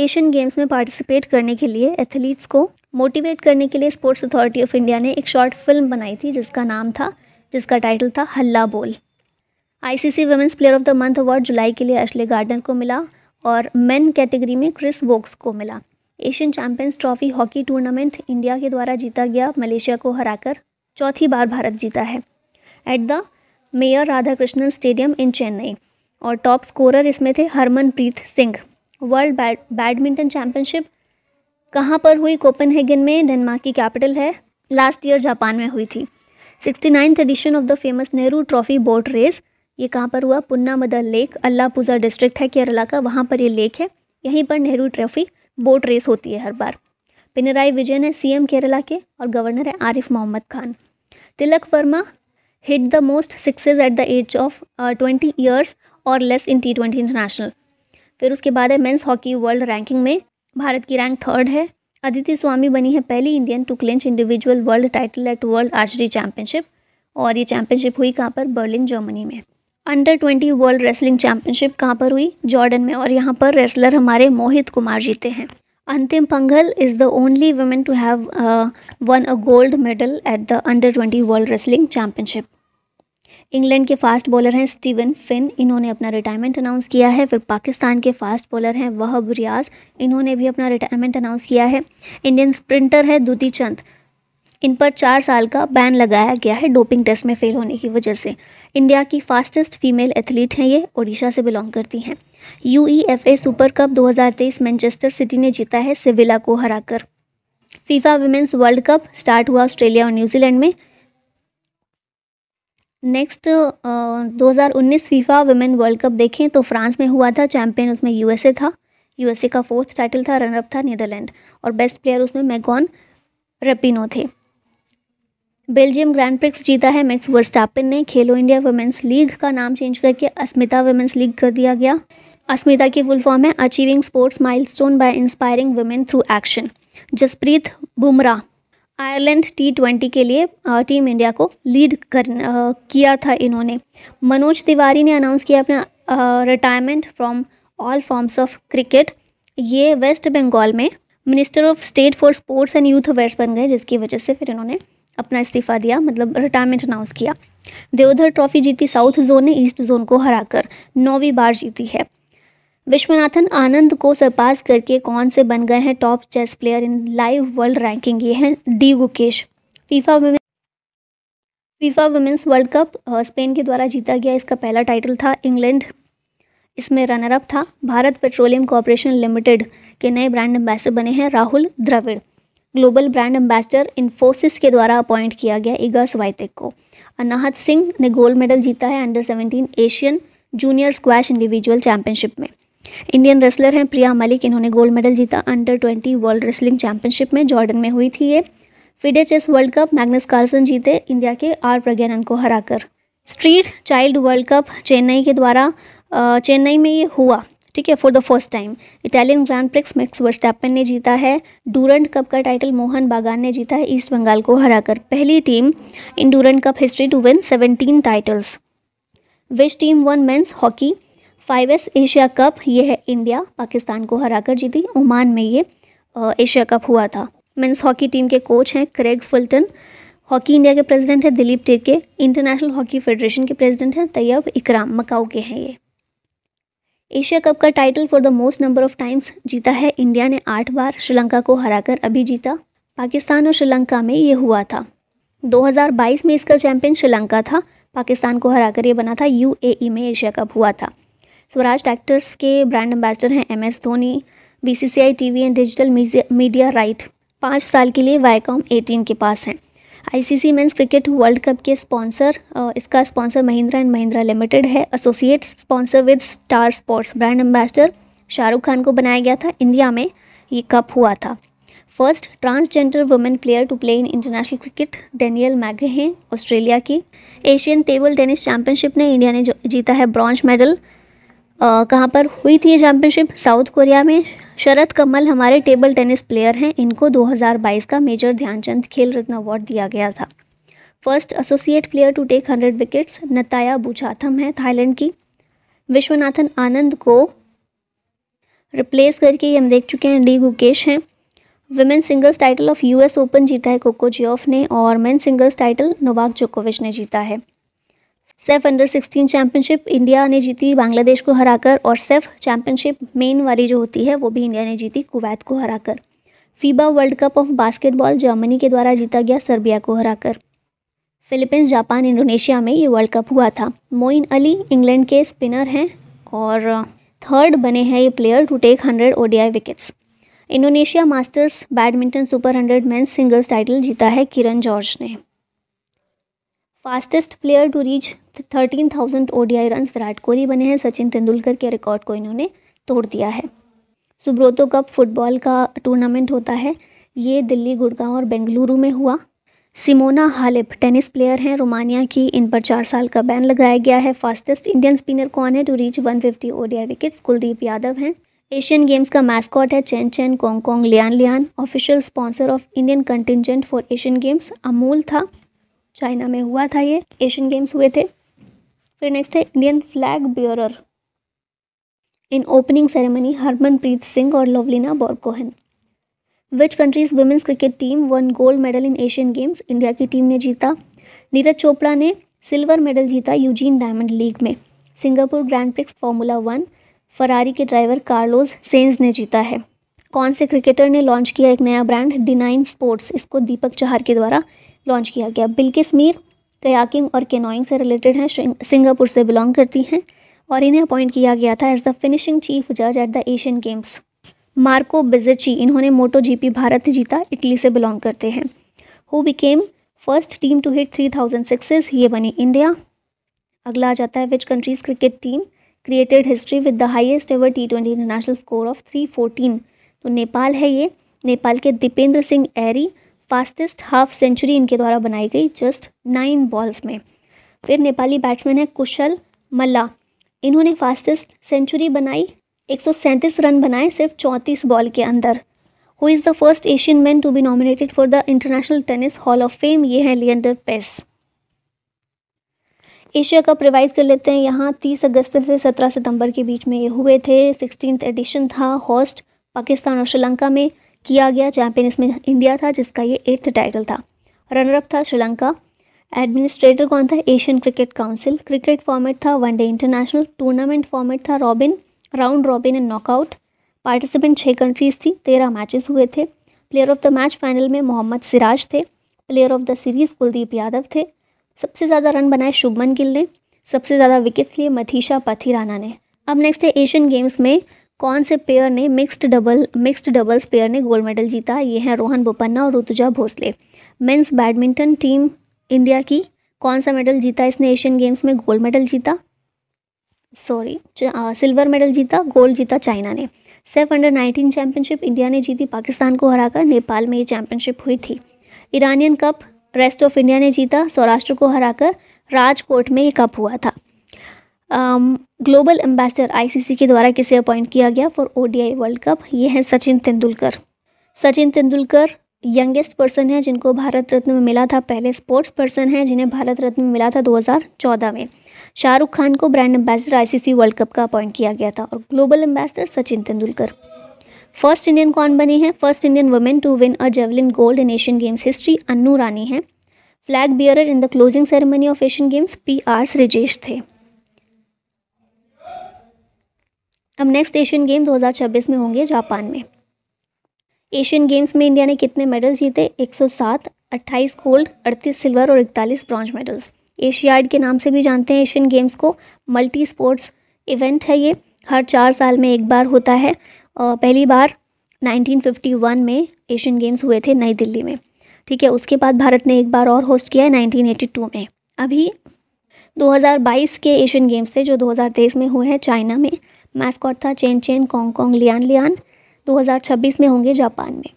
Speaker 1: एशियन गेम्स में पार्टिसिपेट करने के लिए एथलीट्स को मोटिवेट करने के लिए स्पोर्ट्स अथॉरिटी ऑफ इंडिया ने एक शॉर्ट फिल्म बनाई थी जिसका नाम था जिसका टाइटल था Halla Bol ICC women's player of the month award जुलाई के लिए अशले गार्डनर को मिला और मेन कैटेगरी में क्रिस वोक्स को मिला Asian champions trophy hockey tournament India के द्वारा जीता गया मलेशिया को हराकर चौथी बार भारत जीता है at the mayor Radha Krishnan stadium in Chennai और टॉप स्कोरर इसमें थे Harmanpreet Singh world badminton championship कहाँ पर हुई कोपनहेगन में डेनमार्क की कैपिटल है लास्ट ईयर जापान में हुई थी sixty ninth edition of the famous Nehru trophy boat race ये कहाँ पर हुआ Punnamada lake Alappuzha district है केरला का वहाँ पर ये लेक है यहीं पर नेहरू ट्रॉफी बोट रेस होती है हर बार पिनराई विजयन है सीएम केरला के और गवर्नर है Arif Mohammad Khan Tilak Varma hit the most sixes at the age of twenty years और less in T twenty international फिर उसके बाद है मेंस हॉकी वर्ल्ड रैंकिंग में भारत की रैंक थर्ड है अदिति स्वामी बनी है पहली Indian to clinch individual world title at world archery championship और ये चैंपियनशिप हुई कहाँ पर बर्लिन जर्मनी में under twenty world wrestling championship कहाँ पर हुई जॉर्डन में और यहाँ पर रेसलर हमारे मोहित कुमार जीते हैं Antim Panghal is the only women to have won a gold medal at the under twenty world wrestling championship England के फास्ट बॉलर हैं स्टीवन फिन इन्होंने अपना रिटायरमेंट अनाउंस किया है फिर पाकिस्तान के फास्ट बॉलर हैं वहब रियाज इन्होंने भी अपना रिटायरमेंट अनाउंस किया है इंडियन स्प्रिंटर है दुती चंद इन पर चार साल का बैन लगाया गया है डोपिंग टेस्ट में फेल होने की वजह से इंडिया की फास्टेस्ट फीमेल एथलीट हैं ये ओडिशा से बिलोंग करती हैं यू सुपर कप 2023 मैनचेस्टर सिटी ने जीता है सिविला को हराकर FIFA women's world cup start हुआ ऑस्ट्रेलिया और न्यूजीलैंड में नेक्स्ट uh, दो हज़ार उन्नीस फीफा वुमेन वर्ल्ड कप देखें तो फ्रांस में हुआ था चैम्पियन उसमें यूएसए था यूएसए का फोर्थ टाइटल था रनरअप था नीदरलैंड और बेस्ट प्लेयर उसमें मैगॉन रेपिनो थे बेल्जियम ग्रैंड प्रिक्स जीता है मैक्स वर्स्टापिन ने खेलो इंडिया वुमेंस लीग का नाम चेंज करके अस्मिता वुमेंस लीग कर दिया गया अस्मिता की फुल फॉर्म है achieving sports milestone by inspiring women through action Jasprit Bumrah Ireland T twenty के लिए टीम इंडिया को लीड कर आ, किया था इन्होंने मनोज तिवारी ने अनाउंस किया अपना retirement from all forms of cricket ये वेस्ट बंगाल में minister of state for sports and youth affairs बन गए जिसकी वजह से फिर इन्होंने अपना इस्तीफा दिया मतलब रिटायरमेंट अनाउंस किया देवधर ट्रॉफी जीती साउथ जोन ने ईस्ट जोन को हराकर नौवीं बार जीती है विश्वनाथन आनंद को सरपास करके कौन से बन गए हैं top chess player in live world ranking ये हैं D Gukesh FIFA women FIFA women's world cup Spain के द्वारा जीता गया इसका पहला टाइटल था इंग्लैंड इसमें रनरअप था भारत पेट्रोलियम कॉरपोरेशन लिमिटेड के नए ब्रांड एम्बेसडर बने हैं Rahul Dravid global brand ambassador Infosys के द्वारा अपॉइंट किया गया इगा वायतिक को अनाहत सिंह ने गोल्ड मेडल जीता है under seventeen Asian junior squash individual championship में इंडियन रेसलर हैं प्रिया मलिक इन्होंने गोल्ड मेडल जीता under twenty world wrestling championship में जॉर्डन में हुई थी ये FIDE chess world cup Magnus Carlsen जीते इंडिया के आर प्रज्ञानंद को हराकर street child world cup Chennai के द्वारा चेन्नई में ये हुआ ठीक है for the first time Italian grand prix Max Verstappen ने जीता है डूरेंट कप का टाइटल मोहन बागान ने जीता है ईस्ट बंगाल को हराकर पहली team in Durand cup history to win seventeen titles which team won men's hockey five S Asia cup ये है इंडिया पाकिस्तान को हराकर जीती ओमान में ये एशिया कप हुआ था मेंस हॉकी टीम के कोच हैं क्रेग फुलटन हॉकी इंडिया के प्रेसिडेंट हैं Dilip Tirkey international hockey federation के प्रेसिडेंट हैं तैयब इकराम मकाऊ के हैं ये एशिया कप का title for the most number of times जीता है इंडिया ने आठ बार श्रीलंका को हराकर अभी जीता पाकिस्तान और श्रीलंका में ये हुआ था 2022 में इसका चैंपियन श्रीलंका था पाकिस्तान को हराकर ये बना था यूएई में एशिया कप हुआ था स्वराज ट्रैक्टर्स के ब्रांड एम्बेसडर हैं M S Dhoni B C C I T V and digital media right पाँच साल के लिए वाईकॉम एटीन के पास हैं ICC men's cricket world cup के स्पॉन्सर इसका sponsor Mahindra and Mahindra limited है associate sponsor with star sports brand ambassador Shahrukh Khan को बनाया गया था इंडिया में ये कप हुआ था first transgender women player to play in international cricket Danielle McGahey हैं ऑस्ट्रेलिया की एशियन टेबल टेनिस चैंपियनशिप में इंडिया ने जीता है ब्रॉन्ज मेडल कहाँ पर हुई थी ये चैम्पियनशिप साउथ कोरिया में शरद कमल हमारे टेबल टेनिस प्लेयर हैं इनको 2022 का मेजर ध्यानचंद खेल रत्न अवार्ड दिया गया था first associate player to take hundred wickets Nattaya Boochatham है थाईलैंड की विश्वनाथन आनंद को रिप्लेस करके ये हम देख चुके हैं डी गुकेश हैं women singles title of US open जीता है कोको जियोफ ने और मेन सिंगल्स टाइटल नोवाक जोकोविच ने जीता है सेफ अंडर 16 चैंपियनशिप इंडिया ने जीती बांग्लादेश को हराकर और सेफ चैंपियनशिप मेन वाली जो होती है वो भी इंडिया ने जीती कुवैत को हराकर FIBA world cup of basketball Germany के द्वारा जीता गया सर्बिया को हराकर फिलीपींस जापान इंडोनेशिया में ये वर्ल्ड कप हुआ था मोइन अली इंग्लैंड के स्पिनर हैं और थर्ड बने हैं ये player to take hundred O wickets Indonesia masters badminton super hundred man singles title जीता है किरण जॉर्ज ने fastest player to reach thirteen thousand O D I run Virat Kohli बने हैं सचिन तेंदुलकर के रिकॉर्ड को इन्होंने तोड़ दिया है सुब्रोतो कप फुटबॉल का टूर्नामेंट होता है ये दिल्ली गुड़गांव और बेंगलुरु में हुआ सिमोना हालिप टेनिस प्लेयर हैं रोमानिया की इन पर चार साल का बैन लगाया गया है फास्टेस्ट इंडियन स्पिनर कौन है to reach one fifty ODI wickets Kuldeep Yadav हैं एशियन गेम्स का मैस्कॉट है Chen Chen Cong Lian Lian official sponsor of Indian contingent for Asian games Amul था चाइना में हुआ था ये एशियन गेम्स हुए थे फिर नेक्स्ट है Indian flag bearer in opening ceremony Harmanpreet Singh और Lovlina Borgohain which countries women's cricket team won gold medal in Asian games India की टीम ने जीता नीरज चोपड़ा ने सिल्वर मेडल जीता यूजीन डायमंड लीग में Singapore grand prix formula one Ferrari के ड्राइवर कार्लोस सेंस ने जीता है कौन से क्रिकेटर ने लॉन्च किया एक नया ब्रांड डिनाइन स्पोर्ट्स इसको दीपक चहार के द्वारा लॉन्च किया गया बिल्किस मीर कयाकिंग और केनोइंग से रिलेटेड हैं सिंगापुर से बिलोंग करती हैं और इन्हें अपॉइंट किया गया था एज द फिनिशिंग चीफ जज at the Asian games Marco Bezzecchi इन्होंने मोटो जीपी भारत जीता इटली से बिलोंग करते हैं who became first team to hit three thousand sixes ये बनी इंडिया अगला आ जाता है which countries cricket team created history with the highest ever T twenty international score of three fourteen तो नेपाल है ये नेपाल के Dipendra Singh Airee fastest half century इनके द्वारा बनाई गई जस्ट नाइन बॉल्स में फिर नेपाली बैट्समैन है कुशल मल्ला इन्होंने फास्टेस्ट सेंचुरी बनाई एक रन बनाए सिर्फ चौंतीस बॉल के अंदर who is the first Asian man to be nominated for the international tennis hall of fame ये है Leander Paes Asia cup revise कर लेते हैं यहाँ तीस अगस्त से सत्रह सितंबर के बीच में ये हुए थे सिक्सटीन एडिशन था हॉस्ट पाकिस्तान और श्रीलंका में किया गया चैंपियन इसमें इंडिया था जिसका ये एट्थ टाइटल था रनरअप था श्रीलंका एडमिनिस्ट्रेटर कौन था Asian cricket council cricket format था वनडे इंटरनेशनल टूर्नामेंट फॉर्मेट था robin round robin and knockout participant छः कंट्रीज़ थी तेरह मैचेस हुए थे player of the match final में मोहम्मद सिराज थे player of the series Kuldeep Yadav थे सबसे ज़्यादा रन बनाए शुभमन गिल ने सबसे ज़्यादा विकेट्स लिए मथीशा पथिराना ने अब नेक्स्ट है एशियन गेम्स में कौन से पेयर ने mixed double mixed doubles pair ने गोल्ड मेडल जीता ये हैं रोहन बोपन्ना और Rutuja Bhosale men's badminton team India की कौन सा मेडल जीता इसने एशियन गेम्स में गोल्ड मेडल जीता सॉरी सिल्वर मेडल जीता गोल्ड जीता चाइना ने SAFF under nineteen championship India ने जीती पाकिस्तान को हराकर नेपाल में ये चैंपियनशिप हुई थी Iranian cup rest of India ने जीता सौराष्ट्र को हराकर राजकोट में ये कप हुआ था ग्लोबल एम्बेसडर आईसीसी के द्वारा किसे अपॉइंट किया गया फॉर ओडीआई वर्ल्ड कप ये हैं सचिन तेंदुलकर सचिन तेंदुलकर यंगेस्ट पर्सन है जिनको भारत रत्न में मिला था पहले स्पोर्ट्स पर्सन है जिन्हें भारत रत्न में मिला था 2014 में शाहरुख खान को brand ambassador ICC world cup का अपॉइंट किया गया था और global ambassador Sachin Tendulkar first Indian कौन बनी है first Indian women to win a javelin gold in Asian games history Annu Rani है flag bear in the closing ceremony of Asian games P R Sreejesh थे अब नेक्स्ट एशियन गेम 2026 में होंगे जापान में Asian games में इंडिया ने कितने मेडल जीते 107, 28 गोल्ड 38 सिल्वर और 41 ब्रॉन्ज मेडल्स एशियाड के नाम से भी जानते हैं एशियन गेम्स को मल्टी स्पोर्ट्स इवेंट है ये हर चार साल में एक बार होता है और पहली बार 1951 में एशियन गेम्स हुए थे नई दिल्ली में ठीक है उसके बाद भारत ने एक बार और होस्ट किया है नाइनटीन में अभी दो के एशियन गेम्स थे जो दो में हुए हैं चाइना में मैस्कॉट था Chenchen Congcong Lianlian 2026 में होंगे जापान में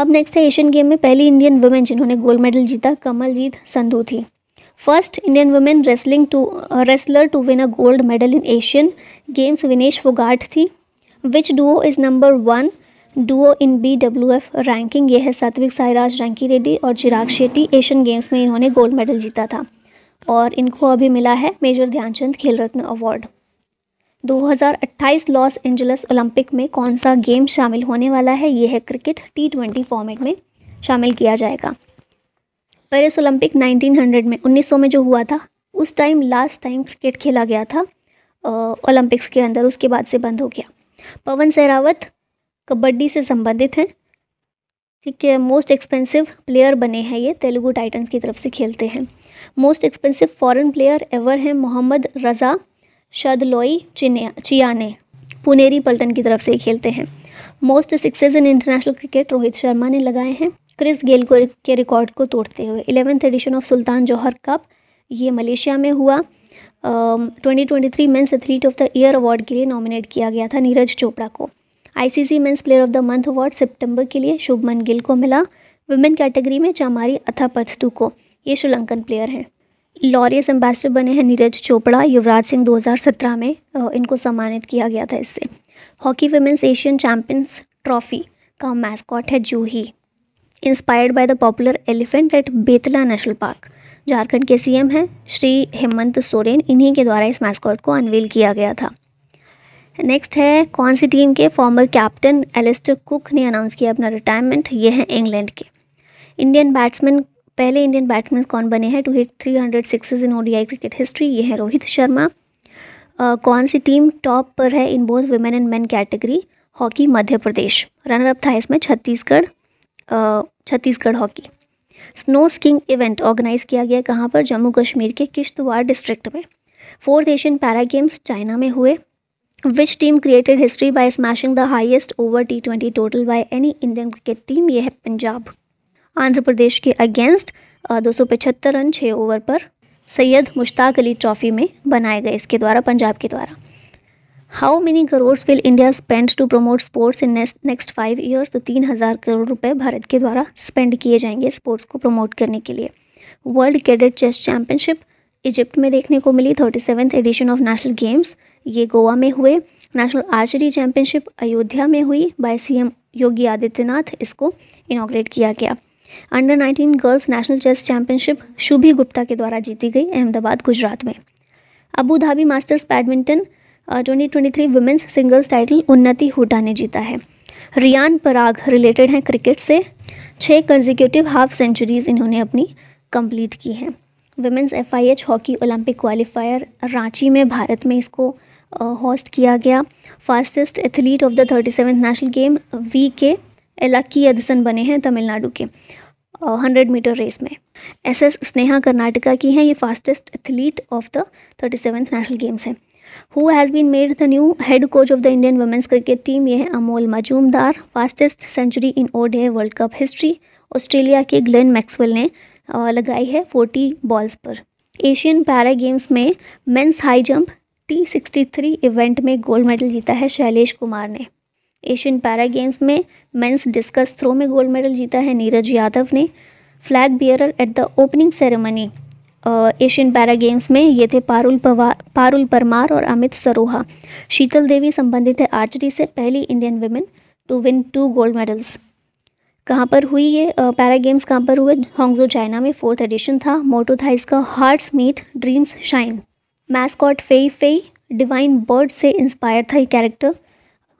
Speaker 1: अब नेक्स्ट है एशियन गेम में पहली इंडियन वुमेन जिन्होंने गोल्ड मेडल जीता कमलजीत संधू थी first Indian women wrestling to wrestler to win a gold medal in Asian games Vinesh Phogat थी which duo is number one duo in B W F ranking यह है सात्विक साईराज रैंकी रेड्डी और चिराग शेट्टी एशियन गेम्स में इन्होंने गोल्ड मेडल जीता था और इनको अभी मिला है major Dhyan Chand Khel Ratna award 2028 Los Angeles Olympic में कौन सा गेम शामिल होने वाला है ये है क्रिकेट टी ट्वेंटी फॉर्मेट में शामिल किया जाएगा पेरिस ओलंपिक 1900 में 1900 में जो हुआ था उस टाइम लास्ट टाइम क्रिकेट खेला गया था ओलंपिक्स के अंदर उसके बाद से बंद हो गया पवन सहरावत कबड्डी से संबंधित हैं ठीक है मोस्ट एक्सपेंसिव प्लेयर बने हैं ये तेलुगु टाइटन्स की तरफ से खेलते हैं most expensive foreign player ever हैं मोहम्मद रज़ा शदलोई चियाने पुनेरी पल्टन की तरफ से खेलते हैं most sixes in international cricket Rohit Sharma ने लगाए हैं क्रिस गेल को के रिकॉर्ड को तोड़ते हुए eleventh edition of Sultan Johor cup ये मलेशिया में हुआ twenty twenty three men's athlete of the year award के लिए नॉमिनेट किया गया था नीरज चोपड़ा को ICC men's player of the month award सितंबर के लिए शुभमन गिल को मिला वुमेन कैटेगरी में चामारी अथापथतू को ये श्रीलंकन प्लेयर हैं लॉरियस एम्बेसडर बने हैं नीरज चोपड़ा युवराज सिंह 2017 में इनको सम्मानित किया गया था इससे hockey women's Asian champions trophy का मैस्कॉट है Juhi inspired by the popular elephant at Betla national park Jharkhand के सीएम हैं श्री हेमंत सोरेन इन्हीं के द्वारा इस मैस्कॉट को अनवील किया गया था नेक्स्ट है कौन सी टीम के फॉर्मर कैप्टन एलिस्टर कुक ने अनाउंस किया अपना रिटायरमेंट ये है इंग्लैंड के इंडियन बैट्समैन पहले इंडियन बैट्समैन कौन बने हैं to hit three hundred sixes in ODI cricket history ये है रोहित शर्मा कौन सी टीम टॉप पर है in both women and man category hockey Madhya Pradesh runner up था इसमें Chhattisgarh Chhattisgarh hockey snow skiing event organise किया गया कहाँ पर जम्मू कश्मीर के किश्तवाड़ डिस्ट्रिक्ट में fourth Asian para games China में हुए which team created history by smashing the highest over T twenty total by any Indian cricket team ये है पंजाब आंध्र प्रदेश के अगेंस्ट दो रन छः ओवर पर सैयद मुश्ताक अली ट्रॉफी में बनाए गए इसके द्वारा पंजाब के द्वारा how many crore will India spend to promote sports in next next five years तो तीन हज़ार करोड़ रुपए भारत के द्वारा स्पेंड किए जाएंगे स्पोर्ट्स को प्रमोट करने के लिए world cadet chess championship Egypt में देखने को मिली thirty seventh edition of national games ये गोवा में हुए नेशनल आर्चरी चैम्पियनशिप अयोध्या में हुई बाय एम योगी आदित्यनाथ इसको इनाग्रेट किया गया under 19 girls national chess championship Shubhi Gupta के द्वारा जीती गई अहमदाबाद गुजरात में Abu Dhabi masters badminton twenty twenty three women's singles title Unnati Hooda ने जीता है रियान पराग रिलेटेड हैं क्रिकेट से छः कंजिक्यूटिव हाफ सेंचुरीज इन्होंने अपनी कंप्लीट की हैं women's F I H hockey Olympic qualifier Ranchi में भारत में इसको होस्ट uh, किया गया fastest athlete of the thirty seven national game V K एलाकी अधसन बने हैं तमिलनाडु के हंड्रेड मीटर रेस में एस एस स्नेहा कर्नाटका की हैं ये fastest athlete of the thirty seventh national games हैं who has been made the new head coach of the Indian women's cricket team ये हैं Amol Muzumdar fastest century in है वर्ल्ड कप हिस्ट्री ऑस्ट्रेलिया के Glenn Maxwell ने लगाई है forty balls पर Asian para games में men's high jump T sixty three event में गोल्ड मेडल जीता है शैलेश कुमार ने एशियन पैरा गेम्स में मेंस डिस्कस थ्रो में गोल्ड मेडल जीता है नीरज यादव ने flag bearer at the opening ceremony Asian para games में ये थे पारुल पवार पारुल परमार और अमित सरोहा शीतल देवी संबंधित है आर्चरी से पहली Indian women to win two gold medals कहाँ पर हुई ये पैरा गेम्स कहाँ पर हुए होंगजो चाइना में फोर्थ एडिशन था मोटो था इसका hearts meet dreams shine mascot Fei Fei divine bird से इंस्पायर था ये कैरेक्टर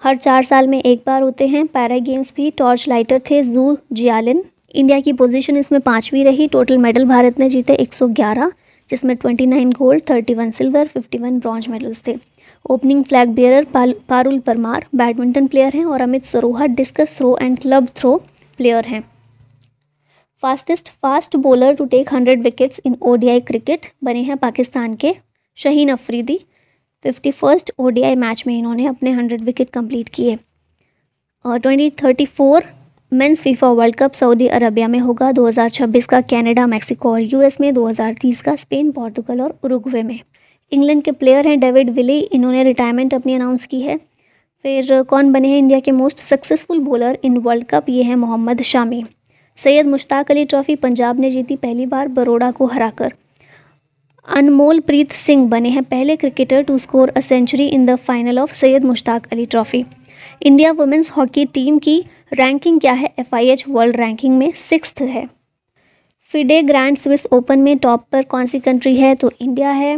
Speaker 1: हर चार साल में एक बार होते हैं पैरा गेम्स भी टॉर्च लाइटर थे जू जियालिन इंडिया की पोजीशन इसमें पाँचवीं रही टोटल मेडल भारत ने जीते 111 जिसमें 29 गोल्ड 31 सिल्वर 51 ब्रॉन्ज मेडल्स थे opening flag bear Pal, Parul Parmar badminton player हैं और Amit Saroha discus throw and club throw player हैं fastest fast bowler to take hundred wickets in O cricket बने हैं पाकिस्तान के Shaheen Afridi fifty first O match में इन्होंने अपने हंड्रेड विकेट कम्प्लीट किए और twenty thirty four men's FIFA world cup Saudi Arabia में होगा 2026 का कनाडा मैक्सिको और यूएस में 2030 का स्पेन पोर्तुगल और उरुग्वे में इंग्लैंड के प्लेयर हैं डेविड विली इन्होंने रिटायरमेंट अपनी अनाउंस की है फिर कौन बने हैं इंडिया के most successful bowler in world cup ये हैं मोहम्मद शामी सैयद मुश्ताक अली ट्रॉफ़ी पंजाब ने जीती पहली बार बरोड़ा को हराकर अनमोलप्रीत सिंह बने हैं पहले cricketer to score a century in the final of Syed Mushtaq Ali trophy India women's hockey team की रैंकिंग क्या है एफ वर्ल्ड रैंकिंग में सिक्स है फिडे ग्रैंड स्विस ओपन में टॉप पर कौन सी कंट्री है तो इंडिया है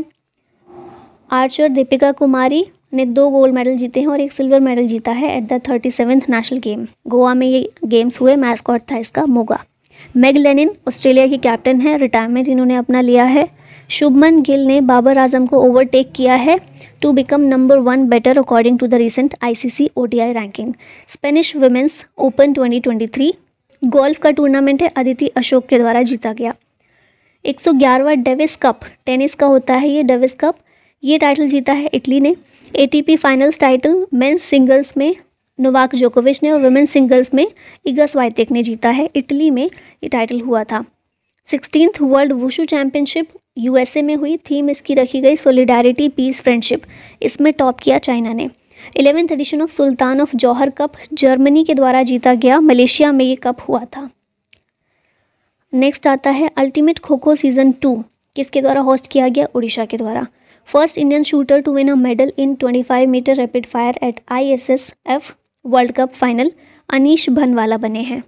Speaker 1: आर्चर दीपिका कुमारी ने दो गोल्ड मेडल जीते हैं और एक सिल्वर मेडल जीता है at the thirty seventh national game Goa में ये गेम्स हुए मैस्कॉट था इसका मोगा मेग लेनिन ऑस्ट्रेलिया की कैप्टन है रिटायरमेंट इन्होंने अपना लिया है शुभमन गिल ने बाबर आजम को ओवरटेक किया है to become number one batter according to the recent ICC ODI ranking Spanish women's open 2023 golf का टूर्नामेंट है अदिति अशोक के द्वारा जीता गया 111वां डेविस कप टेनिस का होता है ये डेविस कप ये टाइटल जीता है इटली ने A finals title men singles में नोवाक जोकोविच ने और वुमेन सिंगल्स में इगस वाइतेक ने जीता है इटली में ये टाइटल हुआ था sixteen world wushu championship USA में हुई थीम इसकी रखी गई सोलिडारिटी पीस फ्रेंडशिप इसमें टॉप किया चाइना ने eleventh edition of Sultan of Johor cup Germany के द्वारा जीता गया मलेशिया में ये कप हुआ था नेक्स्ट आता है अल्टीमेट खो खो सीज़न टू किसके द्वारा होस्ट किया गया उड़ीसा के द्वारा first Indian shooter to win a medal in 25 metre rapid fire at ISSF world cup final Anish Bhanwala बने हैं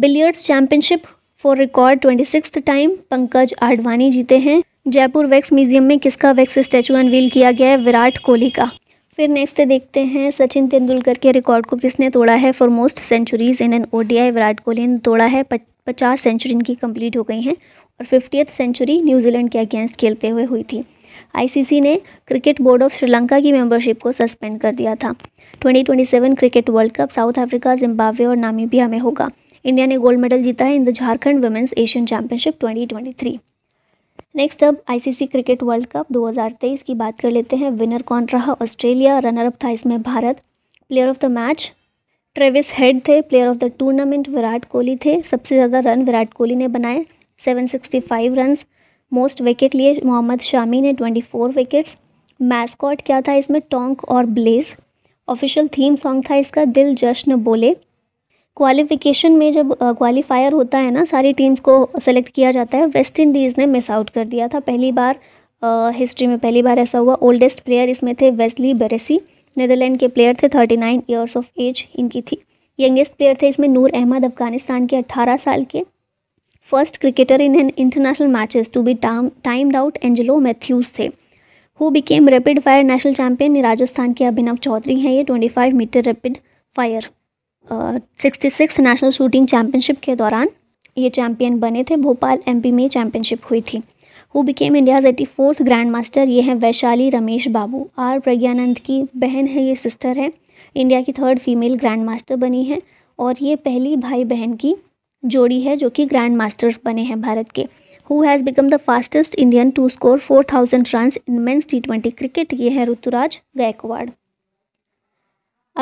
Speaker 1: billiards championship for record twenty six time Pankaj Advani जीते हैं जयपुर वैक्स म्यूजियम में किसका वैक्स स्टैचू अनवील किया गया है विराट कोहली का फिर नेक्स्ट देखते हैं सचिन तेंदुलकर के रिकॉर्ड को किसने तोड़ा है for most centuries in an ODI Virat Kohli ने तोड़ा है पचास सेंचुरी इनकी कंप्लीट हो गई हैं और फिफ्टियथ सेंचुरी न्यूजीलैंड के अगेंस्ट खेलते हुए हुई थी आईसीसी ने क्रिकेट बोर्ड ऑफ श्रीलंका की मेंबरशिप को सस्पेंड कर दिया था 2027 cricket world cup South Africa Zimbabwe और नामीबिया में होगा इंडिया ने गोल्ड मेडल जीता है in the Jharkhand women's Asian championship 2023 next अब आईसीसी क्रिकेट वर्ल्ड कप 2023 की बात कर लेते हैं विनर कौन रहा ऑस्ट्रेलिया रनर अप था इसमें Bharat player of the match Travis Head थे player of the tournament Virat Kohli थे सबसे ज़्यादा रन विराट कोहली ने बनाए सेवन रन्स मोस्ट विकेट लिए मोहम्मद शामी ने ट्वेंटी विकेट्स मैस्कॉट क्या था इसमें टोंक और ब्लेज ऑफिशियल थीम सॉन्ग था इसका दिल जश्न बोले क्वालिफिकेशन में जब क्वालिफायर होता है ना सारी टीम्स को सेलेक्ट किया जाता है वेस्ट इंडीज़ ने मिस आउट कर दिया था पहली बार हिस्ट्री में पहली बार ऐसा हुआ ओल्डेस्ट प्लेयर इसमें थे वेस्ली बेरेसी नीदरलैंड के प्लेयर थे thirty nine years of age इनकी थी यंगेस्ट प्लेयर थे इसमें नूर अहमद अफगानिस्तान के अट्ठारह साल के first cricketer in an international matches to be timed out Angelo Mathews थे who became rapid fire national champion Rajasthan के अभिनव चौधरी हैं ये twenty five metre rapid fire sixty six national shooting championship के दौरान ये चैम्पियन बने थे भोपाल एमपी में चैम्पियनशिप हुई थी who became India's eighty fourth grand master ये हैं वैशाली रमेश बाबू आर प्रज्ञानंद की बहन है ये सिस्टर है इंडिया की थर्ड फीमेल ग्रैंड मास्टर बनी है और ये पहली भाई बहन की जोड़ी है जो कि ग्रैंड मास्टर्स बने हैं भारत के who has become the fastest Indian to score four thousand run in men's T twenty cricket ये है ऋतुराज गायकवाड़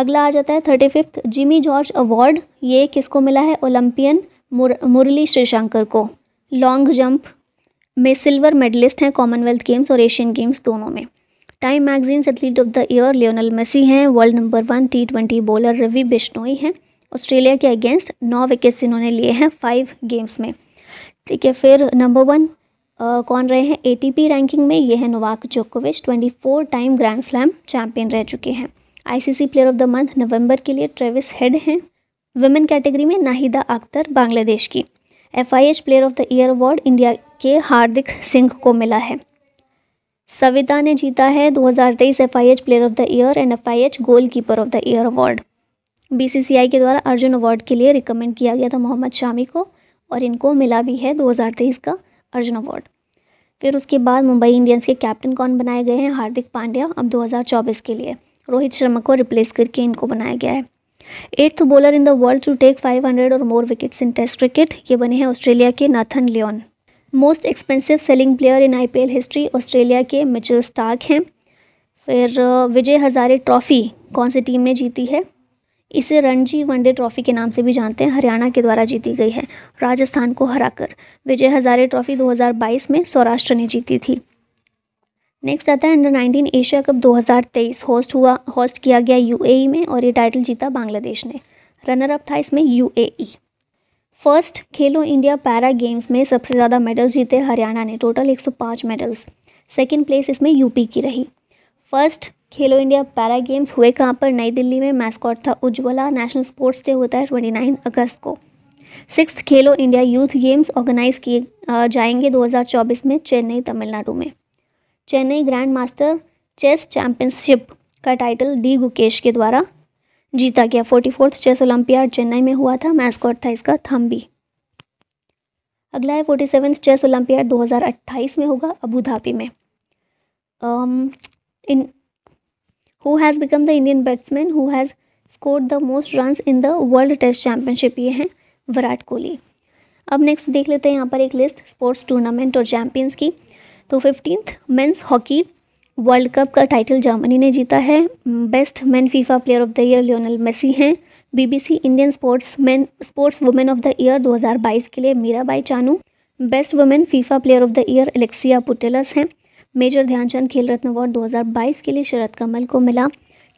Speaker 1: अगला आ जाता है thirty fifth Jimmy George award ये किसको मिला है ओलंपियन मुरली श्रीशंकर को लॉन्ग जंप में सिल्वर मेडलिस्ट हैं कॉमनवेल्थ गेम्स और एशियन गेम्स दोनों में Time magazine athlete of the year Lionel Messi हैं world number one T twenty bowler Ravi Bishnoi हैं ऑस्ट्रेलिया के अगेंस्ट नौ विकेट्स इन्होंने लिए हैं फाइव गेम्स में ठीक है फिर नंबर वन कौन रहे हैं एटीपी रैंकिंग में ये है नोवाक जोकोविच twenty four time grand slam champion रह चुके हैं ICC player of the month November के लिए ट्रेविस हेड हैं वुमेन कैटेगरी में नाहिदा अख्तर बांग्लादेश की F player of the year award India के हार्दिक सिंह को मिला है सविता ने जीता है 2023 FIH player of the year and FIH goalkeeper of the year award BCCI के द्वारा अर्जुन अवार्ड के लिए रिकमेंड किया गया था मोहम्मद शामी को और इनको मिला भी है दो का अर्जुन अवार्ड फिर उसके बाद मुंबई इंडियंस के कैप्टन कौन बनाए गए हैं हार्दिक पांड्या अब 2024 के लिए रोहित शर्मा को रिप्लेस करके इनको बनाया गया है eighth bowler in the world to take 500 और more wickets in test cricket ये बने हैं ऑस्ट्रेलिया के Nathan Lyon most expensive selling player in IPL history Australia के मिचल स्टार्क हैं फिर विजय हज़ारे ट्रॉफ़ी कौन सी टीम ने जीती है इसे रणजी वनडे ट्रॉफ़ी के नाम से भी जानते हैं हरियाणा के द्वारा जीती गई है राजस्थान को हराकर विजय हज़ारे ट्रॉफ़ी 2022 में सौराष्ट्र ने जीती थी नेक्स्ट आता है under nineteen Asia cup 2023 host हुआ होस्ट किया गया यूएई e में और ये टाइटल जीता बांग्लादेश ने रनर अप था इसमें UAE first e। Khelo India para games में सबसे ज़्यादा मेडल्स जीते हरियाणा ने टोटल 105 मेडल्स सेकेंड प्लेस इसमें यूपी की रही फर्स्ट खेलो इंडिया पैरा गेम्स हुए कहाँ पर नई दिल्ली में मैस्कॉट था उज्ज्वला नेशनल स्पोर्ट्स डे होता है ट्वेंटी अगस्त को सिक्स खेलो इंडिया यूथ गेम्स ऑर्गेनाइज किए जाएंगे दो में चेन्नई तमिलनाडु में Chennai grand master chess championship का टाइटल डी गुकेश के द्वारा जीता गया forty fourth chess Olympiad Chennai में हुआ था मैस्कॉट था इसका थम्बी अगला है फोर्टी सेवन्थ चेस ओलंपियाड 2028 में होगा Abu Dhabi in who has become the Indian batsman who has scored the most run in the world test championship ये हैं विराट कोहली अब नेक्स्ट देख लेते हैं यहाँ पर एक लिस्ट स्पोर्ट्स टूर्नामेंट और चैम्पियंस की तो fifteenth men's hockey world cup का टाइटल जर्मनी ने जीता है best men FIFA player of the year Lionel Messi हैं BBC Indian sports man sports women of the year 2022 के लिए Mirabai Chanu best women FIFA player of the year Alexia Putellas हैं Major Dhyan Chand Khel Ratna award दो के लिए शरद कमल को मिला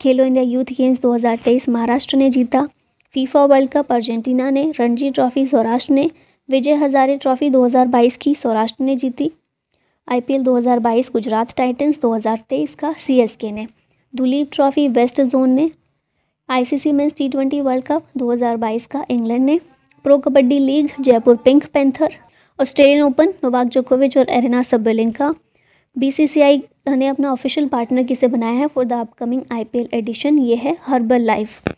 Speaker 1: खेलो इंडिया यूथ गेम्स दो महाराष्ट्र ने जीता फीफा वर्ल्ड कप अर्जेंटीना ने रणजी ट्रॉफी सौराष्ट्र ने विजय हज़ारे ट्रॉफी 2022 की सौराष्ट्र ने जीती आईपीएल 2022 गुजरात टाइटंस 2023 का सीएसके ने दुलीप ट्रॉफी वेस्ट जोन ने ICC men's T twenty world cup 2022 का इंग्लैंड ने Pro Kabaddi League Jaipur Pink Panthers Australian Open Novak जोकोविच और एरिना सबलिंका बीसीसीआई ने अपना ऑफिशियल पार्टनर किसे बनाया है for the upcoming IPL edition ये है Herbalife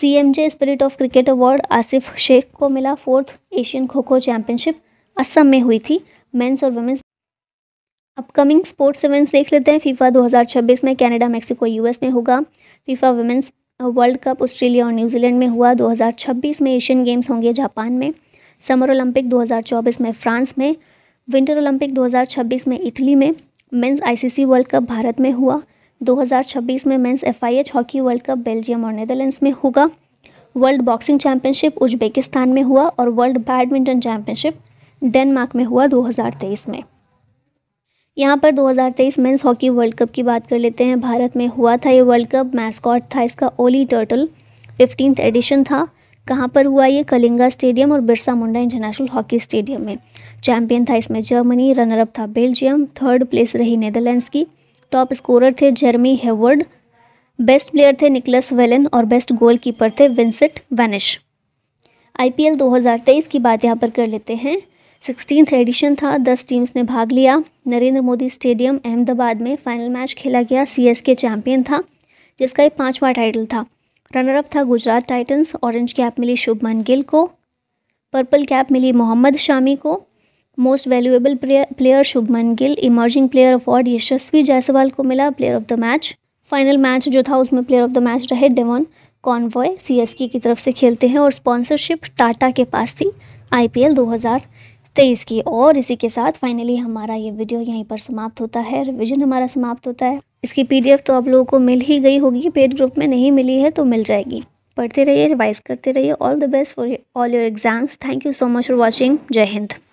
Speaker 1: CMJ spirit of cricket award Asif Sheikh को मिला फोर्थ एशियन खो खो चैम्पियनशिप असम में हुई थी मेंस और वुमेंस अपकमिंग स्पोर्ट्स इवेंट्स देख लेते हैं फीफा 2026 में कनाडा मेक्सिको यूएस में होगा FIFA women's world cup Australia और न्यूजीलैंड में हुआ 2026 में एशियन गेम्स होंगे जापान में समर ओलंपिक 2024 में फ्रांस में विंटर ओलंपिक 2026 में इटली में men's ICC world cup Bharat में हुआ 2026 में men's F hockey world cup Belgium और नैदरलैंड में होगा वर्ल्ड बॉक्सिंग चैंपियनशिप उज्बेकिस्तान में हुआ और वर्ल्ड बैडमिंटन चैंपियनशिप डेनमार्क में हुआ दो में यहाँ पर 2023 मेंस हॉकी वर्ल्ड कप की बात कर लेते हैं भारत में हुआ था ये वर्ल्ड कप मैस्कॉट था इसका ओली टर्टल फिफ्टीन एडिशन था कहाँ पर हुआ ये कलिंगा स्टेडियम और Birsa Munda international hockey stadium में चैम्पियन था इसमें जर्मनी रनरअप था बेल्जियम थर्ड प्लेस रही नेदरलैंड्स की टॉप स्कोरर थे जर्मी हेवर्ड बेस्ट प्लेयर थे निकलस वेलन और बेस्ट गोलकीपर थे विंसेंट वैनिश आईपीएल 2023 की बात यहाँ पर कर लेते हैं सिक्सटीन एडिशन था दस टीम्स ने भाग लिया नरेंद्र मोदी स्टेडियम अहमदाबाद में फाइनल मैच खेला गया सीएसके चैंपियन था जिसका ये पाँचवा टाइटल था रनरअप था गुजरात टाइटन्स ऑरेंज कैप मिली शुभमन गिल को पर्पल कैप मिली मोहम्मद शामी को most valuable player Shubman Gill emerging player award Yashasvi Jaiswal को मिला player of the match final match जो था उसमें प्लेयर ऑफ द मैच रहे डेवन कॉन्वॉय सी की तरफ से खेलते हैं और स्पॉन्सरशिप टाटा के पास थी आई 2000 तेईस की और इसी के साथ फाइनली हमारा ये वीडियो यहीं पर समाप्त होता है रिविज़न हमारा समाप्त होता है इसकी पीडीएफ तो आप लोगों को मिल ही गई होगी पेड ग्रुप में नहीं मिली है तो मिल जाएगी पढ़ते रहिए रिवाइज करते रहिए all the best for all your exams thank you so much for watching Jai Hind